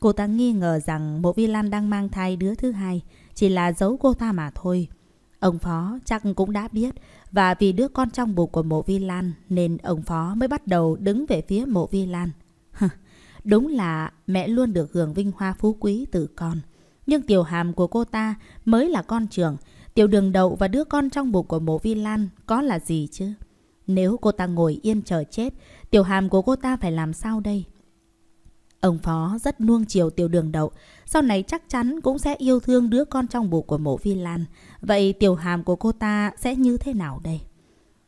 Cô ta nghi ngờ rằng mộ Vi Lan đang mang thai đứa thứ hai, chỉ là giấu cô ta mà thôi. Ông Phó chắc cũng đã biết và vì đứa con trong bụng của mộ Vi Lan nên ông Phó mới bắt đầu đứng về phía mộ Vi Lan. Đúng là mẹ luôn được hưởng vinh hoa phú quý từ con. Nhưng tiểu hàm của cô ta mới là con trưởng. Tiểu đường đậu và đứa con trong bụng của mộ vi lan có là gì chứ? Nếu cô ta ngồi yên chờ chết, tiểu hàm của cô ta phải làm sao đây? Ông Phó rất nuông chiều tiểu đường đậu, sau này chắc chắn cũng sẽ yêu thương đứa con trong bụng của mộ vi lan. Vậy tiểu hàm của cô ta sẽ như thế nào đây?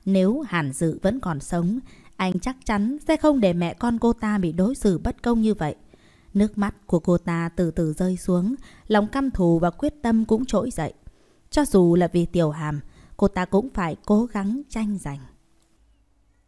Nếu Hàn Dự vẫn còn sống, anh chắc chắn sẽ không để mẹ con cô ta bị đối xử bất công như vậy. Nước mắt của cô ta từ từ rơi xuống, lòng căm thù và quyết tâm cũng trỗi dậy. Cho dù là vì tiểu hàm, cô ta cũng phải cố gắng tranh giành.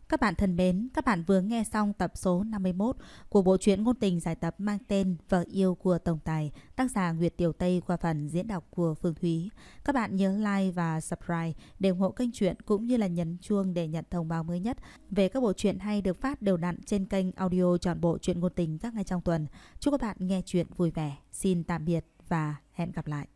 Các bạn thân mến, các bạn vừa nghe xong tập số 51 của bộ truyện ngôn tình giải tập mang tên Vợ yêu của Tổng Tài, tác giả Nguyệt Tiểu Tây qua phần diễn đọc của Phương Thúy. Các bạn nhớ like và subscribe để ủng hộ kênh truyện cũng như là nhấn chuông để nhận thông báo mới nhất về các bộ truyện hay được phát đều đặn trên kênh audio trọn bộ truyện ngôn tình các ngày trong tuần. Chúc các bạn nghe truyện vui vẻ. Xin tạm biệt và hẹn gặp lại.